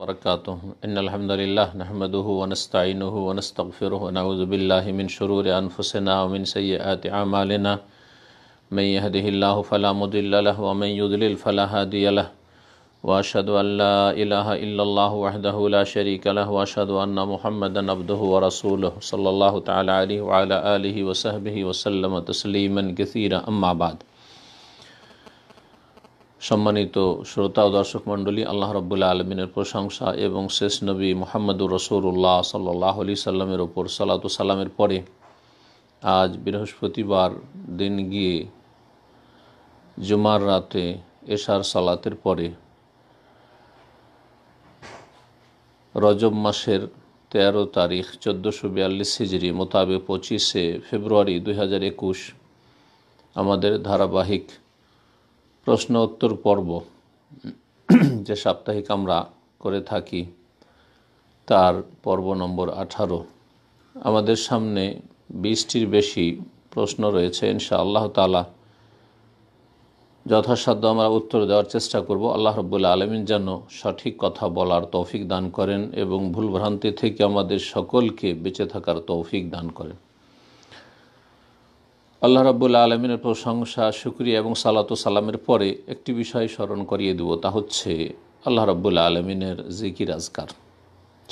वरक़ात इनलहमदिल्ला नहमद वनस्तिन वनस्तफ़िर नज़बिल्लिन शरूर अनफसना वमिन सैत आमालना मैं यहदिल्ला फ़लामदिल्ल वमन युदलिल फ़लाहदियल वाशद अल्ला वहदला शरीक वाशद अन्न महमद अब्द व रसूल सल्ला तला वसहब वसलम तस्लीमन कसर अम्माबाद সম্মানিত শ্রোতা ও দর্শক মণ্ডলী আল্লাহ রব্বুল্লাহ আলমিনের প্রশংসা এবং শেষ নবী মোহাম্মদুর রসৌরুল্লাহ সাল্লাহ আলি সাল্লামের ওপর সালাতু সালামের পরে আজ বৃহস্পতিবার দিন গিয়ে জুমার রাতে এশার সালাতের পরে রজব মাসের তেরো তারিখ চোদ্দোশো বিয়াল্লিশ হিজড়ি মোতাবেক পঁচিশে ফেব্রুয়ারি দুই আমাদের ধারাবাহিক প্রশ্ন উত্তর পর্ব যে সাপ্তাহিক আমরা করে থাকি তার পর্ব নম্বর আঠারো আমাদের সামনে বিশটির বেশি প্রশ্ন রয়েছে ইনশা আল্লাহ তালা যথাসাধ্য আমরা উত্তর দেওয়ার চেষ্টা করব আল্লাহ রব্বুল্লা আলমিন যেন সঠিক কথা বলার তৌফিক দান করেন এবং ভুলভ্রান্তি থেকে আমাদের সকলকে বেঁচে থাকার তৌফিক দান করেন আল্লাহ রাবুল্লা আলমিনের প্রশংসা সুক্রিয়া এবং সালাত সালামের পরে একটি বিষয় স্মরণ করিয়ে দেব তা হচ্ছে আল্লাহ রাবুল্লা আলমিনের জিকির আজগার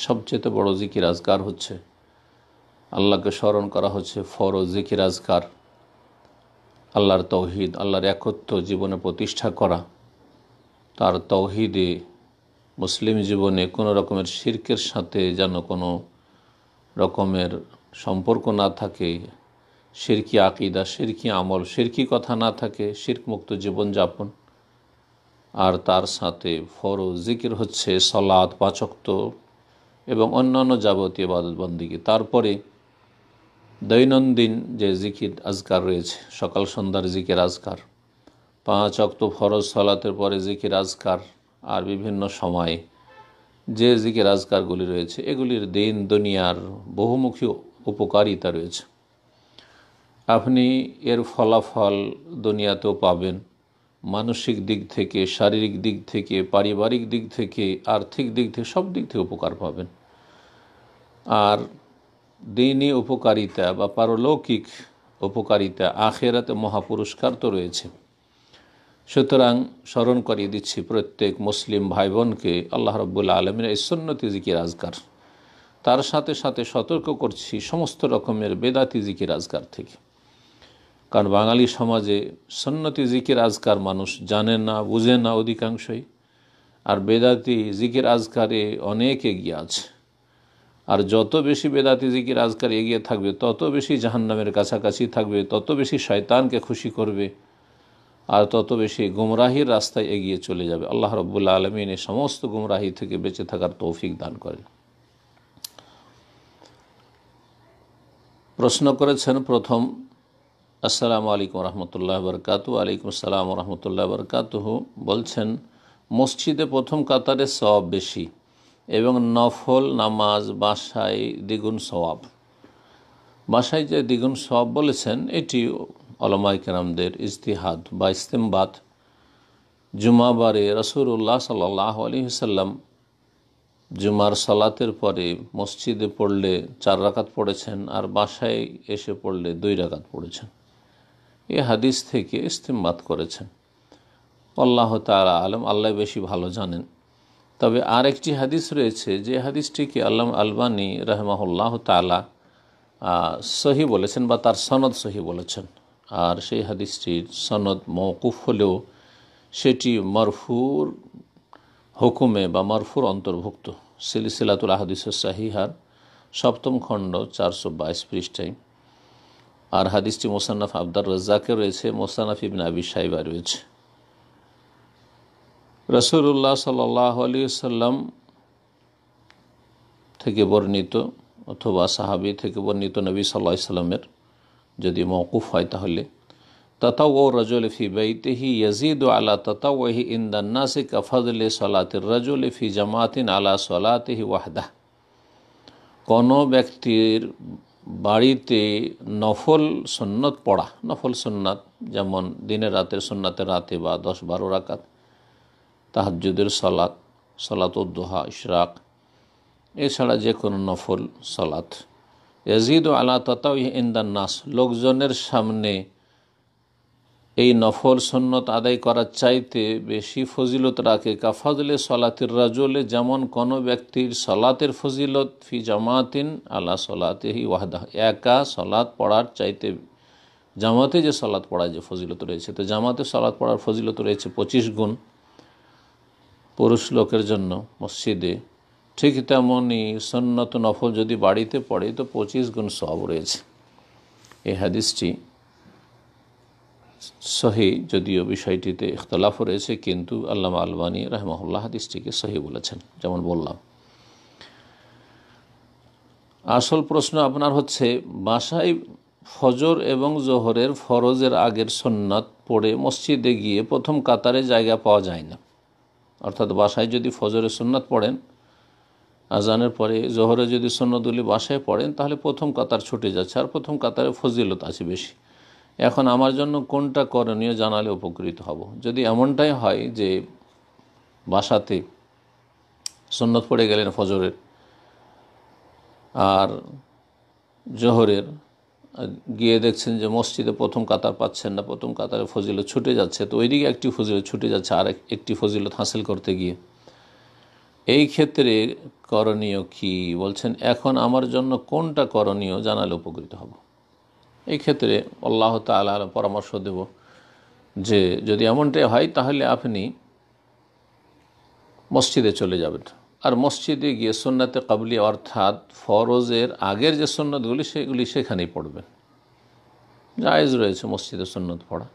সবচেয়ে বড় জিকির আজগার হচ্ছে আল্লাহকে স্মরণ করা হচ্ছে ও জিকির আজগার আল্লাহর তৌহিদ আল্লাহর একত্র জীবনে প্রতিষ্ঠা করা তার তৌহিদে মুসলিম জীবনে কোনো রকমের শির্কের সাথে যেন কোনো রকমের সম্পর্ক না থাকে শিরকি আকিদা শিরকি আমল শিরকি কথা না থাকে শিরকমুক্ত জীবনযাপন আর তার সাথে ফরো জিকির হচ্ছে সলাদ পাচক্ত এবং অন্যান্য যাবতীয় বাদতবন্দিকে তারপরে দৈনন্দিন যে জিকির আজকার রয়েছে সকাল সন্ধ্যার জিকির আজকার পাঁচ অক্ত ফরজ সলাতের পরে জিকির আজকার আর বিভিন্ন সময়ে যে জিকির আজকারগুলি রয়েছে এগুলির দিন দুনিয়ার বহুমুখী উপকারিতা রয়েছে আপনি এর ফলাফল দুনিয়াতেও পাবেন মানসিক দিক থেকে শারীরিক দিক থেকে পারিবারিক দিক থেকে আর্থিক দিক থেকে সব দিক থেকে উপকার পাবেন আর দিনই উপকারিতা বা পারলৌকিক উপকারিতা আখেরাতে মহাপুরস্কার তো রয়েছে সুতরাং স্মরণ করিয়ে দিচ্ছি প্রত্যেক মুসলিম ভাই বোনকে আল্লাহ রব্বুল আলমের ইসন্নতি জিকির আজগার তার সাথে সাথে সতর্ক করছি সমস্ত রকমের বেদাতি তিজিকির আজগার থেকে কারণ বাঙালি সমাজে সন্ন্যতি জিকির আজকার মানুষ জানে না বুঝে না অধিকাংশই আর বেদাতি জিকির আজকারে অনেক এগিয়ে আছে আর যত বেশি বেদাতি জিকির আজকার এগিয়ে থাকবে তত বেশি জাহান্নামের কাছাকাছি থাকবে তত বেশি শয়তানকে খুশি করবে আর তত বেশি গুমরাহির রাস্তায় এগিয়ে চলে যাবে আল্লাহ রব্বুল্লা আলমিন এই সমস্ত গুমরাহি থেকে বেঁচে থাকার তৌফিক দান করেন প্রশ্ন করেছেন প্রথম আসসালামু আলাইকুম রহমতুল্লাহ বরকাতু আলাইকুম আসসালাম রহমতুল্লাহ বরকাতুহু বলছেন মসজিদে প্রথম কাতারে সওয়াব বেশি এবং নফল নামাজ বাসায় দ্বিগুণ সওয়াব বাসায় যে দ্বিগুণ সওয়াব বলেছেন এটি অলমাই কেরামদের ইজতিহাদ বা ইস্তেমবাদ জুমাবারে রসুল্লাহ সাল্লাহ আলী সাল্লাম জুমার সালাতের পরে মসজিদে পড়লে চার রাকাত পড়েছেন আর বাসায় এসে পড়লে দুই রাকাত পড়েছেন এ হাদিস থেকে ইস্তেমাত করেছেন আল্লাহ তালা আলম আল্লাহ বেশি ভালো জানেন তবে আরেকটি হাদিস রয়েছে যে হাদিসটিকে আল্লাম আলবানী রহমাহুল্লাহ তালা সহি বলেছেন বা তার সনদ সহি বলেছেন আর সেই হাদিসটির সনদ মৌকুফ হলেও সেটি মরফুর হুকুমে বা মরফুর অন্তর্ভুক্ত সিলিসিলাতুল আহাদিস সাহিহার সপ্তম খণ্ড চারশো বাইশ পৃষ্ঠায় আর হাদিসটি মোসান্নাফ আবদার রাজ্জাকে রয়েছে মোসান্নাফ ইবিন আবি সাইবা রয়েছে রসুল্লাহ সাল্লাহ আলী সাল্লাম থেকে বর্ণিত অথবা সাহাবি থেকে বর্ণিত নবী সাল্লাহ সাল্লামের যদি মৌকুফ হয় তাহলে ও রজল ফি বেতেহি ইয়াজিদ আলা ততাওহি ইন্দান্নাসি কফাদলে সলাতের রজল ফি জামাতিন আলা সলাতেহি ওয়াহদাহ কোনো ব্যক্তির বাড়িতে নফল সন্ন্যত পড়া নফল সন্ন্যাত যেমন দিনে রাতের সন্ন্যাতে রাতে বা দশ বারো রাকাত তাহাজুদের সলাত সলাত দোহা ইশরাক এছাড়া যে কোনো নফল সলাত ইয়াজিদ আলা ততাউ ইন্দান নাস লোকজনের সামনে এই নফল সন্ন্যত আদায় করার চাইতে বেশি ফজিলত রাখে কাফাজলে সলাতের রাজলে যেমন কোনো ব্যক্তির সলাতের ফজিলত ফি জামাতিন আলা সলাতেহি ওয়াহদা একা সলাত পড়ার চাইতে জামাতে যে সলাত পড়ার যে ফজিলত রয়েছে তো জামাতে সলাত পড়ার ফজিলত রয়েছে পঁচিশ গুণ পুরুষ লোকের জন্য মসজিদে ঠিক তেমনই সন্ন্যত নফল যদি বাড়িতে পড়ে তো পঁচিশ গুণ সব রয়েছে এই হাদিসটি সহি যদিও বিষয়টিতে ইখতলাফ রয়েছে কিন্তু আল্লামা আলবানী রহমাহুল্লাহ হাদিসটিকে সহি বলেছেন যেমন বললাম আসল প্রশ্ন আপনার হচ্ছে বাসায় ফজর এবং জোহরের ফরজের আগের সন্ন্যাত পড়ে মসজিদে গিয়ে প্রথম কাতারে জায়গা পাওয়া যায় না অর্থাৎ বাসায় যদি ফজরের সন্ন্যাত পড়েন আজানের পরে জোহরে যদি সন্ন্যদুলি বাসায় পড়েন তাহলে প্রথম কাতার ছুটে যাচ্ছে আর প্রথম কাতারে ফজিলত আছে বেশি এখন আমার জন্য কোনটা করণীয় জানালে উপকৃত হব যদি এমনটাই হয় যে বাসাতে সন্ন্যত পড়ে গেলেন ফজরের আর জোহরের গিয়ে দেখছেন যে মসজিদে প্রথম কাতার পাচ্ছেন না প্রথম কাতারে ফজিলত ছুটে যাচ্ছে তো ওইদিকে একটি ফজিলত ছুটে যাচ্ছে আর একটি ফজিলত হাসিল করতে গিয়ে এই ক্ষেত্রে করণীয় কি বলছেন এখন আমার জন্য কোনটা করণীয় জানালে উপকৃত হব এই ক্ষেত্রে আল্লাহ তালার পরামর্শ দেব যে যদি এমনটাই হয় তাহলে আপনি মসজিদে চলে যাবেন আর মসজিদে গিয়ে সন্ন্যাতে কাবলি অর্থাৎ ফরজের আগের যে সন্ন্যতগুলি সেগুলি সেখানেই পড়বেন জায়জ রয়েছে মসজিদে সন্ন্যত পড়া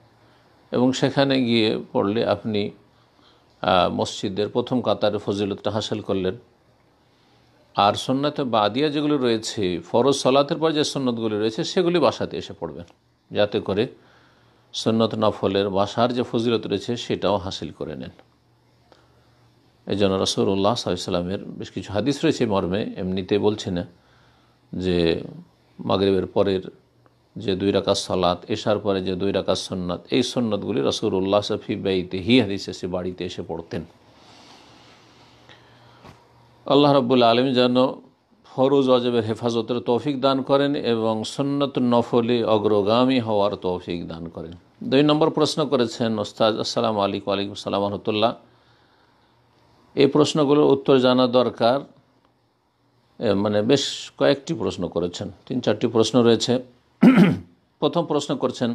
এবং সেখানে গিয়ে পড়লে আপনি মসজিদের প্রথম কাতারে ফজিলতটা হাসিল করলেন আর সন্ন্যতে বাদিয়া যেগুলো রয়েছে ফরজ সলাতের পর যে সন্ন্যতগুলি রয়েছে সেগুলি বাসাতে এসে পড়বেন যাতে করে সন্ন্যত নফলের বাসার যে ফজিলত রয়েছে সেটাও হাসিল করে নেন এই জন্য রসুল্লাহ সাহিসাল্লামের বেশ কিছু হাদিস রয়েছে মর্মে এমনিতে বলছে না যে মাগরীবের পরের যে দুই রাকাত সলাত এসার পরে যে দুই রাকাত সন্ন্যত এই সন্ন্যতগুলি রসুল্লাহ সফি বাইতে হি হাদিস এসে বাড়িতে এসে পড়তেন আল্লাহ রব্বুল আলম যেন ফরোজ অজবের হেফাজতের তৌফিক দান করেন এবং সন্ন্যত নফলি অগ্রগামী হওয়ার তৌফিক দান করেন দুই নম্বর প্রশ্ন করেছেন ওস্তাজ আসসালাম আলিক আলিকুম সালাম রহমতুল্লাহ এই প্রশ্নগুলোর উত্তর জানা দরকার মানে বেশ কয়েকটি প্রশ্ন করেছেন তিন চারটি প্রশ্ন রয়েছে প্রথম প্রশ্ন করছেন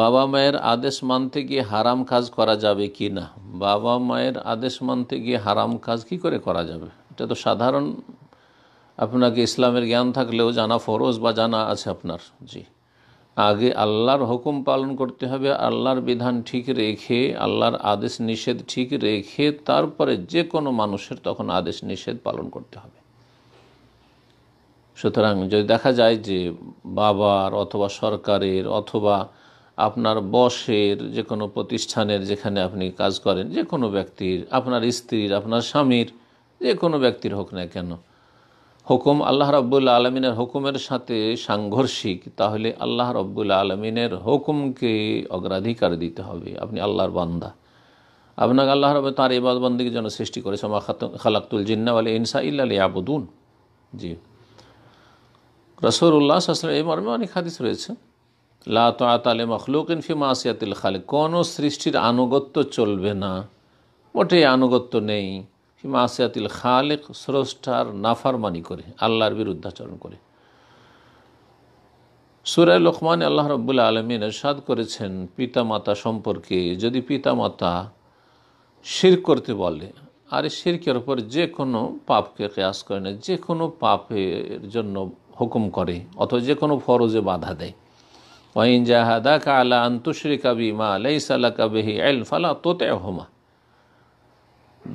বাবা মায়ের আদেশ মানতে গিয়ে হারাম কাজ করা যাবে কি না বাবা মায়ের আদেশ মানতে গিয়ে হারাম কাজ কি করে করা যাবে এটা তো সাধারণ আপনাকে ইসলামের জ্ঞান থাকলেও জানা ফরজ বা জানা আছে আপনার জি আগে আল্লাহর হুকুম পালন করতে হবে আল্লাহর বিধান ঠিক রেখে আল্লাহর আদেশ নিষেধ ঠিক রেখে তারপরে যে কোনো মানুষের তখন আদেশ নিষেধ পালন করতে হবে সুতরাং যদি দেখা যায় যে বাবার অথবা সরকারের অথবা আপনার বসের যে কোনো প্রতিষ্ঠানের যেখানে আপনি কাজ করেন যে কোনো ব্যক্তির আপনার স্ত্রীর আপনার স্বামীর যে কোনো ব্যক্তির হোক না কেন হুকুম আল্লাহ রব্বুল্লা আলমিনের হুকুমের সাথে সাংঘর্ষিক তাহলে আল্লাহ রব্বুল আলমিনের হুকুমকে অগ্রাধিকার দিতে হবে আপনি আল্লাহর বান্দা আপনাকে আল্লাহ রব তাঁর এবাদ বন্দীকে যেন সৃষ্টি করেছে মা খালাক্তুল জিন্নাওয়ালে ইনসা ইল্লা আবুদুন জি রসরুল্লাহ এই মর্মে অনেক হাদিস রয়েছে লাতালে মখলুক ফি মাসিয়াতিল খালেক কোনো সৃষ্টির আনুগত্য চলবে না মোটেই আনুগত্য নেই ফি মাসিয়াতিল খালেক স্রষ্টার নাফারমানি করে আল্লাহর বিরুদ্ধাচরণ করে সুরায় লোকমান আল্লাহ রব্বুল আলমিন এরশাদ করেছেন পিতামাতা সম্পর্কে যদি পিতামাতা শির করতে বলে আর শিরকের ওপর যে কোনো পাপকে কেয়াস করে না যে কোনো পাপের জন্য হুকুম করে অথবা যে কোনো ফরজে বাধা দেয় ওয়াইন জাহাদা কা আন্তুশ্রী কাবি মা আলাই সালা কাবিহি এল ফালা তোতে হোমা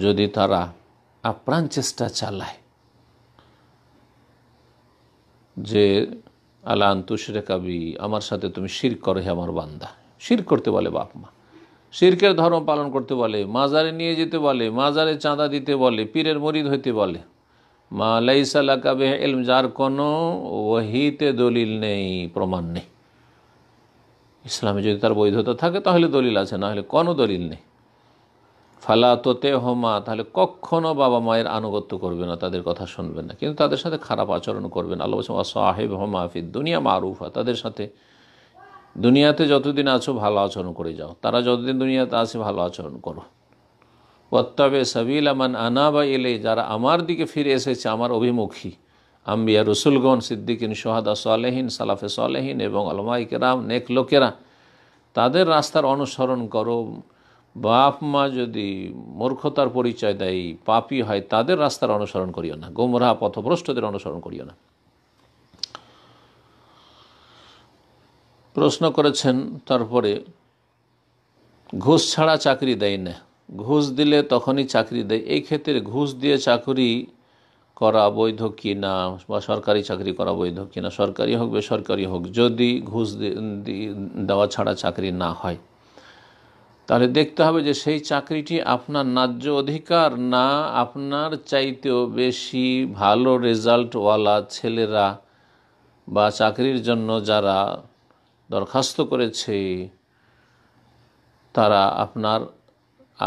যদি তারা আপ্রাণ চেষ্টা চালায় যে আলা আন্তুশ্রে কাবি আমার সাথে তুমি শির করো হে আমার বান্দা শির করতে বলে বাপ মা শিরকের ধর্ম পালন করতে বলে মাজারে নিয়ে যেতে বলে মাজারে চাঁদা দিতে বলে পীরের মরিদ হইতে বলে মা আলাইসাল্লা কাবে এলম যার কোনো ওহিতে দলিল নেই প্রমাণ নেই ইসলামে যদি তার বৈধতা থাকে তাহলে দলিল আছে না হলে কোনো দলিল নেই ফালা তোতে হোমা তাহলে কখনও বাবা মায়ের আনুগত্য করবে না তাদের কথা শুনবে না কিন্তু তাদের সাথে খারাপ আচরণ করবে না আল্লাহ সাহেব হোমা হাফিদ দুনিয়া মারুফা তাদের সাথে দুনিয়াতে যতদিন আছো ভালো আচরণ করে যাও তারা যতদিন দুনিয়াতে আছে ভালো আচরণ করো ওত্তাবে সাবিল আমান আনাবা এলে যারা আমার দিকে ফিরে এসেছে আমার অভিমুখী আম্বিয়া রসুলগণ সিদ্দিকিন সোহাদা সালেহীন সালাফে সালেহীন এবং আলমাইকেরাম নেক লোকেরা তাদের রাস্তার অনুসরণ করো বাপ মা যদি মূর্খতার পরিচয় দেয় পাপি হয় তাদের রাস্তার অনুসরণ করিও না গোমরা পথভ্রষ্টদের অনুসরণ করিও না প্রশ্ন করেছেন তারপরে ঘুষ ছাড়া চাকরি দেয় না ঘুষ দিলে তখনই চাকরি দেয় এই ক্ষেত্রে ঘুষ দিয়ে চাকরি করা বৈধ কি না বা সরকারি চাকরি করা বৈধ কি না সরকারি হোক বেসরকারি হোক যদি ঘুষ দেওয়া ছাড়া চাকরি না হয় তাহলে দেখতে হবে যে সেই চাকরিটি আপনার ন্যায্য অধিকার না আপনার চাইতেও বেশি ভালো রেজাল্টওয়ালা ছেলেরা বা চাকরির জন্য যারা দরখাস্ত করেছে তারা আপনার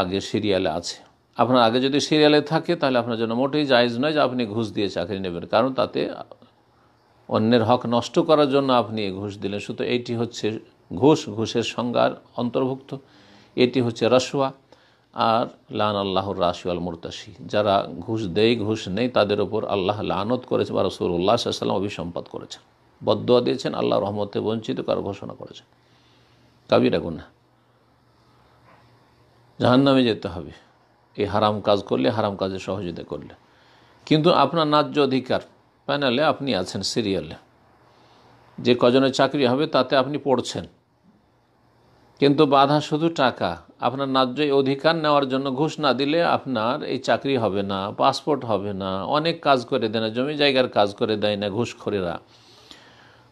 আগে সিরিয়ালে আছে আপনার আগে যদি সিরিয়ালে থাকে তাহলে আপনার জন্য মোটেই জায়জ নয় যে আপনি ঘুষ দিয়ে চাকরি নেবেন কারণ তাতে অন্যের হক নষ্ট করার জন্য আপনি ঘুষ দিলেন শুধু এটি হচ্ছে ঘুষ ঘুষের সংজ্ঞার অন্তর্ভুক্ত এটি হচ্ছে রাসুয়া আর লান আল্লাহর রাসুয়াল আল মুরতাসি যারা ঘুষ দেয় ঘুষ নেই তাদের ওপর আল্লাহ লানত করেছে বা উল্লাহ সাল্লাম অভিসম্পাদ করেছেন বদোয়া দিয়েছেন আল্লাহ রহমতে বঞ্চিত কার ঘোষণা করেছেন কাবিরা গুনা জাহান্নামে যেতে হবে এই হারাম কাজ করলে হারাম কাজে সহযোগিতা করলে কিন্তু আপনার ন্যায্য অধিকার প্যানেলে আপনি আছেন সিরিয়ালে যে কজনের চাকরি হবে তাতে আপনি পড়ছেন কিন্তু বাধা শুধু টাকা আপনার ন্যায্য অধিকার নেওয়ার জন্য ঘুষ না দিলে আপনার এই চাকরি হবে না পাসপোর্ট হবে না অনেক কাজ করে দেয় না জমি জায়গার কাজ করে দেয় না ঘুষখোরেরা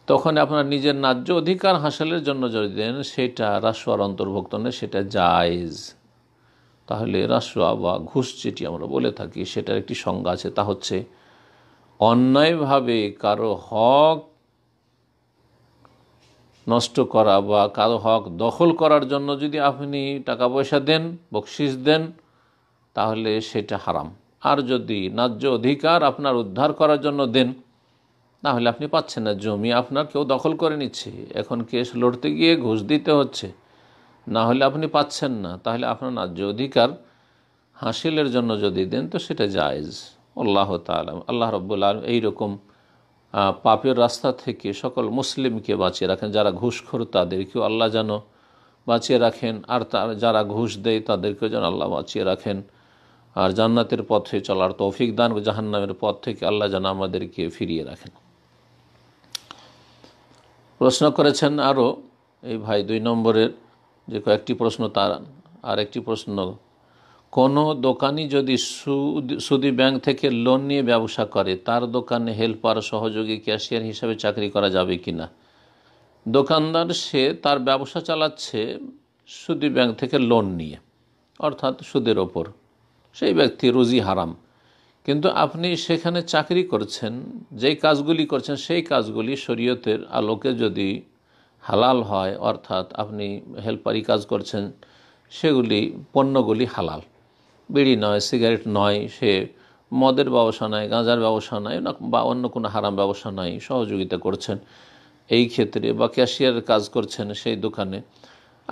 তখন আপনার নিজের ন্যায্য অধিকার হাসালের জন্য যদি দেন সেটা রাশোয়ার অন্তর্ভুক্ত নেই সেটা জায়জ তাহলে রাসুয়া বা ঘুষ যেটি আমরা বলে থাকি সেটার একটি সংজ্ঞা আছে তা হচ্ছে অন্যায়ভাবে কারো হক নষ্ট করা বা কারো হক দখল করার জন্য যদি আপনি টাকা পয়সা দেন বকশিস দেন তাহলে সেটা হারাম আর যদি ন্যায্য অধিকার আপনার উদ্ধার করার জন্য দেন তাহলে আপনি পাচ্ছেন না জমি আপনার কেউ দখল করে নিচ্ছে এখন কেস লড়তে গিয়ে ঘুষ দিতে হচ্ছে না হলে আপনি পাচ্ছেন না তাহলে আপনার ন্যায্য অধিকার হাসিলের জন্য যদি দেন তো সেটা জায়জ আল্লাহ তালাম আল্লাহ রব্বুল আলম এইরকম পাপের রাস্তা থেকে সকল মুসলিমকে বাঁচিয়ে রাখেন যারা ঘুষখোর তাদেরকেও আল্লাহ যেন বাঁচিয়ে রাখেন আর তার যারা ঘুষ দেয় তাদেরকেও যেন আল্লাহ বাঁচিয়ে রাখেন আর জান্নাতের পথে চলার তৌফিক দান জাহান্নামের পথ থেকে আল্লাহ যেন আমাদেরকে ফিরিয়ে রাখেন প্রশ্ন করেছেন আরও এই ভাই দুই নম্বরের যে কয়েকটি প্রশ্ন তার আর একটি প্রশ্ন কোনো দোকানি যদি সুদি ব্যাংক থেকে লোন নিয়ে ব্যবসা করে তার দোকানে হেল্পার সহযোগী ক্যাশিয়ার হিসাবে চাকরি করা যাবে কি না দোকানদার সে তার ব্যবসা চালাচ্ছে সুদি ব্যাংক থেকে লোন নিয়ে অর্থাৎ সুদের ওপর সেই ব্যক্তি রুজি হারাম কিন্তু আপনি সেখানে চাকরি করছেন যেই কাজগুলি করছেন সেই কাজগুলি শরীয়তের আলোকে যদি হালাল হয় অর্থাৎ আপনি হেল্পারি কাজ করছেন সেগুলি পণ্যগুলি হালাল বিড়ি নয় সিগারেট নয় সে মদের ব্যবসা নয় গাঁজার ব্যবসা নয় বা অন্য কোনো হারাম ব্যবসা নয় সহযোগিতা করছেন এই ক্ষেত্রে বা ক্যাশিয়ারের কাজ করছেন সেই দোকানে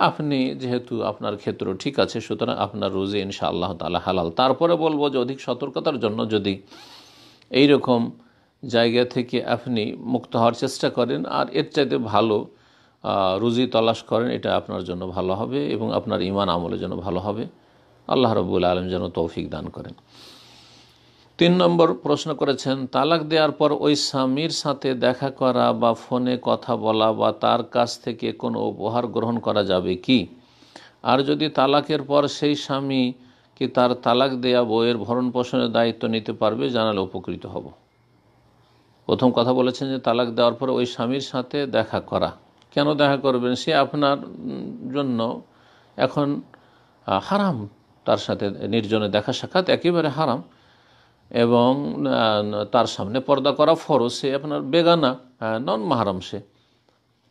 আপনি যেহেতু আপনার ক্ষেত্র ঠিক আছে সুতরাং আপনার রোজি ইনশা আল্লাহ তালা হালাল তারপরে বলবো যে অধিক সতর্কতার জন্য যদি এই রকম জায়গা থেকে আপনি মুক্ত হওয়ার চেষ্টা করেন আর এর চাইতে ভালো রুজি তলাশ করেন এটা আপনার জন্য ভালো হবে এবং আপনার ইমান আমলের জন্য ভালো হবে আল্লাহ রবুল আলম যেন তৌফিক দান করেন তিন নম্বর প্রশ্ন করেছেন তালাক দেওয়ার পর ওই স্বামীর সাথে দেখা করা বা ফোনে কথা বলা বা তার কাছ থেকে কোনো উপহার গ্রহণ করা যাবে কি আর যদি তালাকের পর সেই স্বামী কি তার তালাক দেয়া বইয়ের ভরণ পোষণের দায়িত্ব নিতে পারবে জানালে উপকৃত হব প্রথম কথা বলেছেন যে তালাক দেওয়ার পর ওই স্বামীর সাথে দেখা করা কেন দেখা করবেন সে আপনার জন্য এখন হারাম তার সাথে নির্জনে দেখা সাক্ষাৎ একেবারে হারাম এবং তার সামনে পর্দা করা ফরজ সে আপনার বেগানা নন মাহারাম সে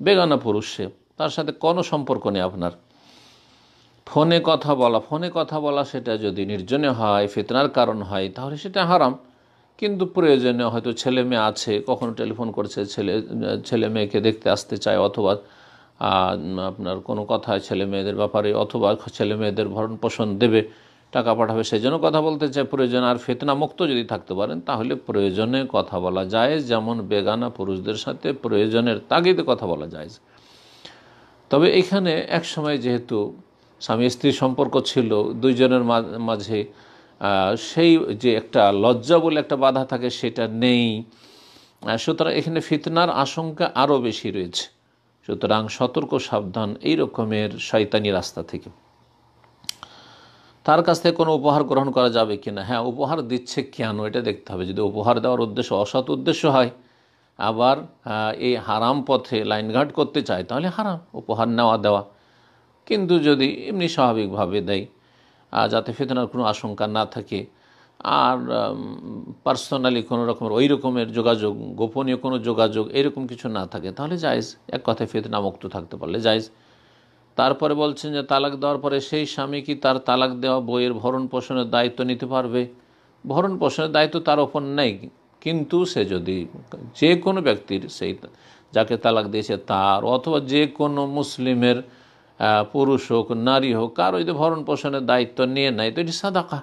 বেগানা পুরুষ সে তার সাথে কোনো সম্পর্ক নেই আপনার ফোনে কথা বলা ফোনে কথা বলা সেটা যদি নির্জনে হয় ফেতনার কারণ হয় তাহলে সেটা হারাম কিন্তু প্রয়োজনে হয়তো ছেলে মেয়ে আছে কখনো টেলিফোন করছে ছেলে ছেলে মেয়েকে দেখতে আসতে চায় অথবা আপনার কোনো কথা ছেলে মেয়েদের ব্যাপারে অথবা ছেলে মেয়েদের ভরণ পোষণ দেবে টাকা পাঠাবে সেই জন্য কথা বলতে চায় প্রয়োজন আর ফেতনা মুক্ত যদি থাকতে পারেন তাহলে প্রয়োজনে কথা বলা যায় যেমন বেগানা পুরুষদের সাথে প্রয়োজনের তাগিদে কথা বলা যায় তবে এখানে এক সময় যেহেতু স্বামী স্ত্রী সম্পর্ক ছিল দুইজনের মাঝে সেই যে একটা লজ্জা বলে একটা বাধা থাকে সেটা নেই সুতরাং এখানে ফিতনার আশঙ্কা আরও বেশি রয়েছে সুতরাং সতর্ক সাবধান এই রকমের শয়তানি রাস্তা থেকে তার কাছ থেকে কোনো উপহার গ্রহণ করা যাবে কি না হ্যাঁ উপহার দিচ্ছে কেন এটা দেখতে হবে যদি উপহার দেওয়ার উদ্দেশ্য অসৎ উদ্দেশ্য হয় আবার এই হারাম পথে লাইনঘাট করতে চায় তাহলে হারাম উপহার নেওয়া দেওয়া কিন্তু যদি এমনি স্বাভাবিকভাবে দেয় যাতে ফেতনার কোনো আশঙ্কা না থাকে আর পার্সোনালি কোনো রকমের ওই রকমের যোগাযোগ গোপনীয় কোনো যোগাযোগ এরকম কিছু না থাকে তাহলে জায়জ এক কথায় ফেতনা মুক্ত থাকতে পারলে জায়জ তারপরে বলছেন যে তালাক দেওয়ার পরে সেই স্বামী কি তার তালাক দেওয়া বইয়ের ভরণ পোষণের দায়িত্ব নিতে পারবে ভরণ পোষণের দায়িত্ব তার ওপর নেই কিন্তু সে যদি যে কোনো ব্যক্তির সেই যাকে তালাক দিয়েছে তার অথবা যে কোনো মুসলিমের পুরুষ হোক নারী হোক কারো যদি ভরণ পোষণের দায়িত্ব নিয়ে নেয় তো এটি সাদাকা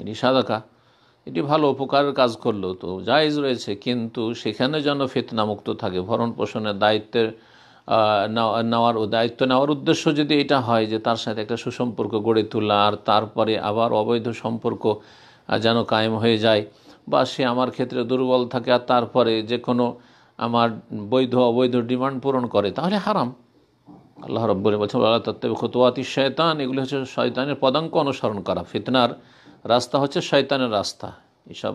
এটি সাদাকা এটি ভালো উপকারের কাজ করলো তো জায়জ রয়েছে কিন্তু সেখানে যেন ফেতনামুক্ত থাকে ভরণ পোষণের দায়িত্বের নেওয়ার দায়িত্ব নেওয়ার উদ্দেশ্য যদি এটা হয় যে তার সাথে একটা সুসম্পর্ক গড়ে তোলা আর তারপরে আবার অবৈধ সম্পর্ক যেন কায়েম হয়ে যায় বা সে আমার ক্ষেত্রে দুর্বল থাকে আর তারপরে যে কোনো আমার বৈধ অবৈধ ডিমান্ড পূরণ করে তাহলে হারাম আল্লাহ রব্বুল বলছেন আল্লাহ তত্ত্ব খতুয়াতি শয়তান এগুলি হচ্ছে শয়তানের পদাঙ্ক অনুসরণ করা ফিতনার রাস্তা হচ্ছে শয়তানের রাস্তা এসব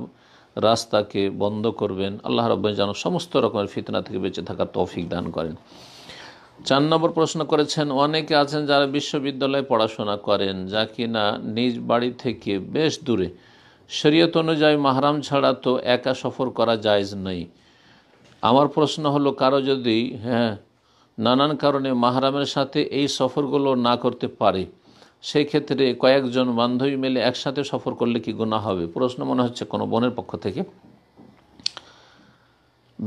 রাস্তাকে বন্ধ করবেন আল্লাহ রব্বুল যেন সমস্ত রকমের ফিতনা থেকে বেঁচে থাকার তৌফিক দান করেন চার নম্বর প্রশ্ন করেছেন অনেকে আছেন যারা বিশ্ববিদ্যালয়ে পড়াশোনা করেন যা কি না নিজ বাড়ি থেকে বেশ দূরে শরীয়ত অনুযায়ী মাহারাম ছাড়া তো একা সফর করা জায়জ নেই আমার প্রশ্ন হলো কারো যদি হ্যাঁ নানান কারণে মাহারামের সাথে এই সফরগুলো না করতে পারে সেই ক্ষেত্রে কয়েকজন বান্ধবী মিলে একসাথে সফর করলে কি গোনা হবে প্রশ্ন মনে হচ্ছে কোনো বোনের পক্ষ থেকে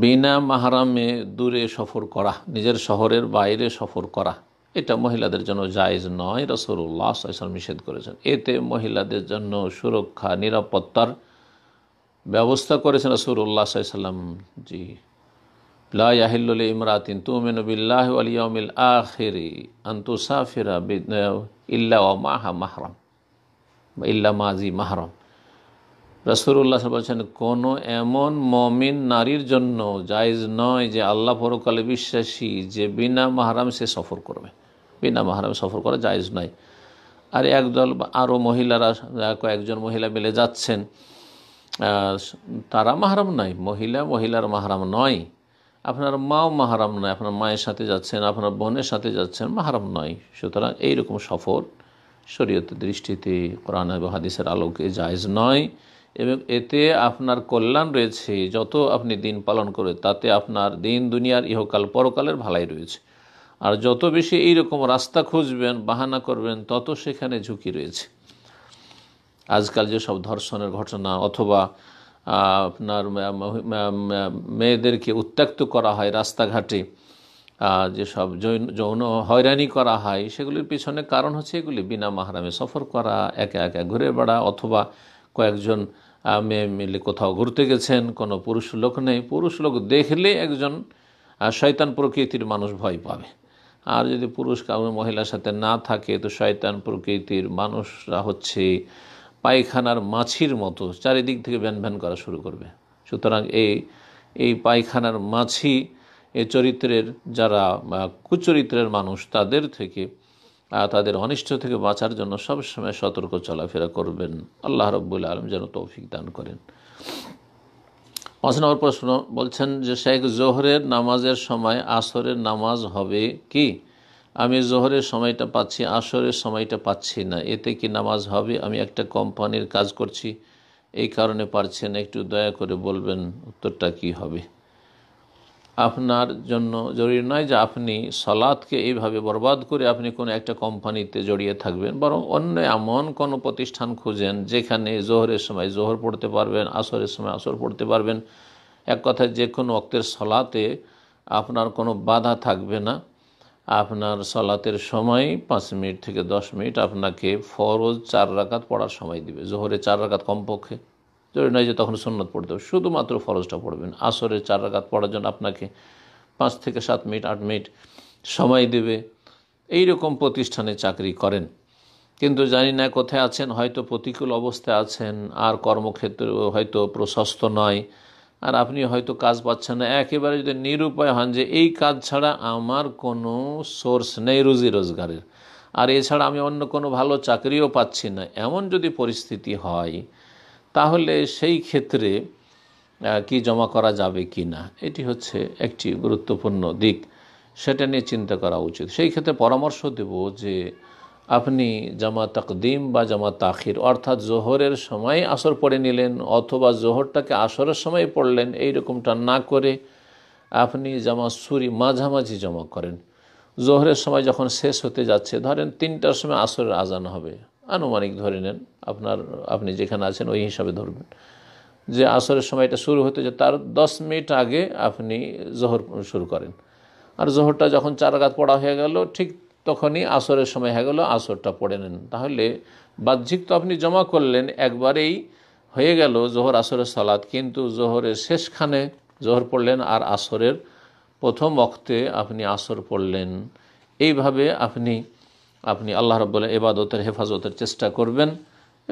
বিনা মাহারামে দূরে সফর করা নিজের শহরের বাইরে সফর করা এটা মহিলাদের জন্য জায়জ নয় রসুল্লাহ সাইসাল নিষেধ করেছেন এতে মহিলাদের জন্য সুরক্ষা নিরাপত্তার ব্যবস্থা করেছেন রসুল্লাহ সাইসাল্লাম জি লাহিল বিল্লাহ আন্তুসাফিরা মাহা মাহরম রসুরুল্লাহ বলছেন কোনো এমন মমিন নারীর জন্য জায়জ নয় যে আল্লাহ পরকালে বিশ্বাসী যে বিনা মাহরাম সে সফর করবে বিনা মাহরাম সফর করা জায়জ নয় আর একদল আরও মহিলারা কয়েকজন মহিলা মিলে যাচ্ছেন তারা মাহারাম নয় মহিলা মহিলার মাহারাম নয় আপনার মাও মাহারাম নয় আপনার মায়ের সাথে যাচ্ছেন আপনার বোনের সাথে যাচ্ছেন মাহারাম নয় সুতরাং এইরকম সফর শরীয়তের দৃষ্টিতে কোরআন এবং হাদিসের আলোকে জায়জ নয় এবং এতে আপনার কল্যাণ রয়েছে যত আপনি দিন পালন করে তাতে আপনার দিন দুনিয়ার ইহকাল পরকালের ভালাই রয়েছে আর যত বেশি এইরকম রাস্তা খুঁজবেন বাহানা করবেন তত সেখানে ঝুঁকি রয়েছে আজকাল যেসব ধর্ষণের ঘটনা অথবা আপনার মেয়েদেরকে উত্ত্যক্ত করা হয় রাস্তাঘাটে যেসব যৌন হয়রানি করা হয় সেগুলির পিছনে কারণ হচ্ছে এগুলি বিনা মাহারামে সফর করা একা একা ঘুরে বেড়া অথবা কয়েকজন মেয়ে মিলে কোথাও ঘুরতে গেছেন কোনো পুরুষ লোক নেই পুরুষ লোক দেখলে একজন শয়তান প্রকৃতির মানুষ ভয় পাবে আর যদি পুরুষ কাউ মহিলার সাথে না থাকে তো শয়তান প্রকৃতির মানুষরা হচ্ছে পায়খানার মাছির মতো চারিদিক থেকে ভ্যান ভ্যান করা শুরু করবে সুতরাং এই এই পায়খানার মাছি এ চরিত্রের যারা কুচরিত্রের মানুষ তাদের থেকে তাদের অনিষ্ট থেকে বাঁচার জন্য সবসময় সতর্ক চলাফেরা করবেন আল্লাহ রব্বুল আলম যেন তৌফিক দান করেন পাঁচ নম্বর প্রশ্ন বলছেন যে শেখ জোহরের নামাজের সময় আসরের নামাজ হবে কি আমি জোহরের সময়টা পাচ্ছি আসরের সময়টা পাচ্ছি না এতে কি নামাজ হবে আমি একটা কোম্পানির কাজ করছি এই কারণে পারছেন একটু দয়া করে বলবেন উত্তরটা কি হবে আপনার জন্য জরুরি নয় যে আপনি সলাদকে এইভাবে বরবাদ করে আপনি কোনো একটা কোম্পানিতে জড়িয়ে থাকবেন বরং অন্য এমন কোনো প্রতিষ্ঠান খুঁজেন যেখানে জোহরের সময় জোহর পড়তে পারবেন আসরের সময় আসর পড়তে পারবেন এক কথায় যে কোনো অক্তের সলাতে আপনার কোনো বাধা থাকবে না আপনার সলাতের সময় পাঁচ মিনিট থেকে দশ মিনিট আপনাকে ফরজ চার রাকাত পড়ার সময় দিবে জোহরে চার রাকাত কমপক্ষে জোরে নয় যে তখন সুন্নত পড়তে হবে শুধুমাত্র ফরজটা পড়বেন আসরের চার রাকাত পড়ার জন্য আপনাকে পাঁচ থেকে সাত মিনিট আট মিনিট সময় দেবে এই রকম প্রতিষ্ঠানে চাকরি করেন কিন্তু জানি না কোথায় আছেন হয়তো প্রতিকূল অবস্থায় আছেন আর কর্মক্ষেত্র হয়তো প্রশস্ত নয় আর আপনি হয়তো কাজ পাচ্ছেন না একেবারে যদি নিরুপায় হন যে এই কাজ ছাড়া আমার কোনো সোর্স নেই রুজি রোজগারের আর এছাড়া আমি অন্য কোনো ভালো চাকরিও পাচ্ছি না এমন যদি পরিস্থিতি হয় তাহলে সেই ক্ষেত্রে কি জমা করা যাবে কি না এটি হচ্ছে একটি গুরুত্বপূর্ণ দিক সেটা নিয়ে চিন্তা করা উচিত সেই ক্ষেত্রে পরামর্শ দেব যে আপনি জামা তাকদিম বা জামা তাখির অর্থাৎ জোহরের সময় আসর পড়ে নিলেন অথবা জোহরটাকে আসরের সময় পড়লেন এই রকমটা না করে আপনি জামা সুরি মাঝামাঝি জমা করেন জোহরের সময় যখন শেষ হতে যাচ্ছে ধরেন তিনটার সময় আসরের আজান হবে আনুমানিক ধরে নেন আপনার আপনি যেখানে আছেন ওই হিসাবে ধরবেন যে আসরের সময়টা শুরু হতে যে তার দশ মিনিট আগে আপনি জোহর শুরু করেন আর জোহরটা যখন গাছ পড়া হয়ে গেল ঠিক তখনই আসরের সময় হয়ে গেল আসরটা পড়ে নেন তাহলে বাহ্যিক তো আপনি জমা করলেন একবারেই হয়ে গেল জোহর আসরের সালাদ কিন্তু জোহরের শেষখানে জোহর পড়লেন আর আসরের প্রথম অক্তে আপনি আসর পড়লেন এইভাবে আপনি আপনি আল্লাহ রব্বুল্লা এবাদতের হেফাজতের চেষ্টা করবেন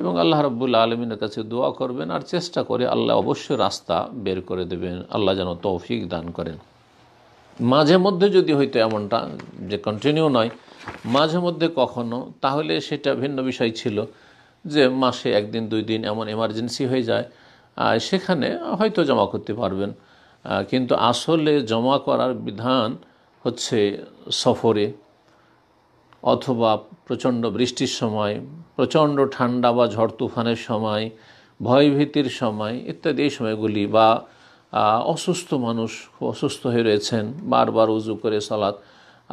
এবং আল্লাহ রব্বুল্লা আলমিনের কাছে দোয়া করবেন আর চেষ্টা করে আল্লাহ অবশ্যই রাস্তা বের করে দেবেন আল্লাহ যেন তৌফিক দান করেন মাঝে মধ্যে যদি হয়তো এমনটা যে কন্টিনিউ নয় মাঝে মধ্যে কখনো তাহলে সেটা ভিন্ন বিষয় ছিল যে মাসে একদিন দুই দিন এমন এমার্জেন্সি হয়ে যায় আর সেখানে হয়তো জমা করতে পারবেন কিন্তু আসলে জমা করার বিধান হচ্ছে সফরে অথবা প্রচণ্ড বৃষ্টির সময় প্রচণ্ড ঠান্ডা বা ঝড় তুফানের সময় ভয়ভীতির সময় ইত্যাদি এই সময়গুলি বা অসুস্থ মানুষ অসুস্থ হয়ে রয়েছেন বারবার উজু করে সালাত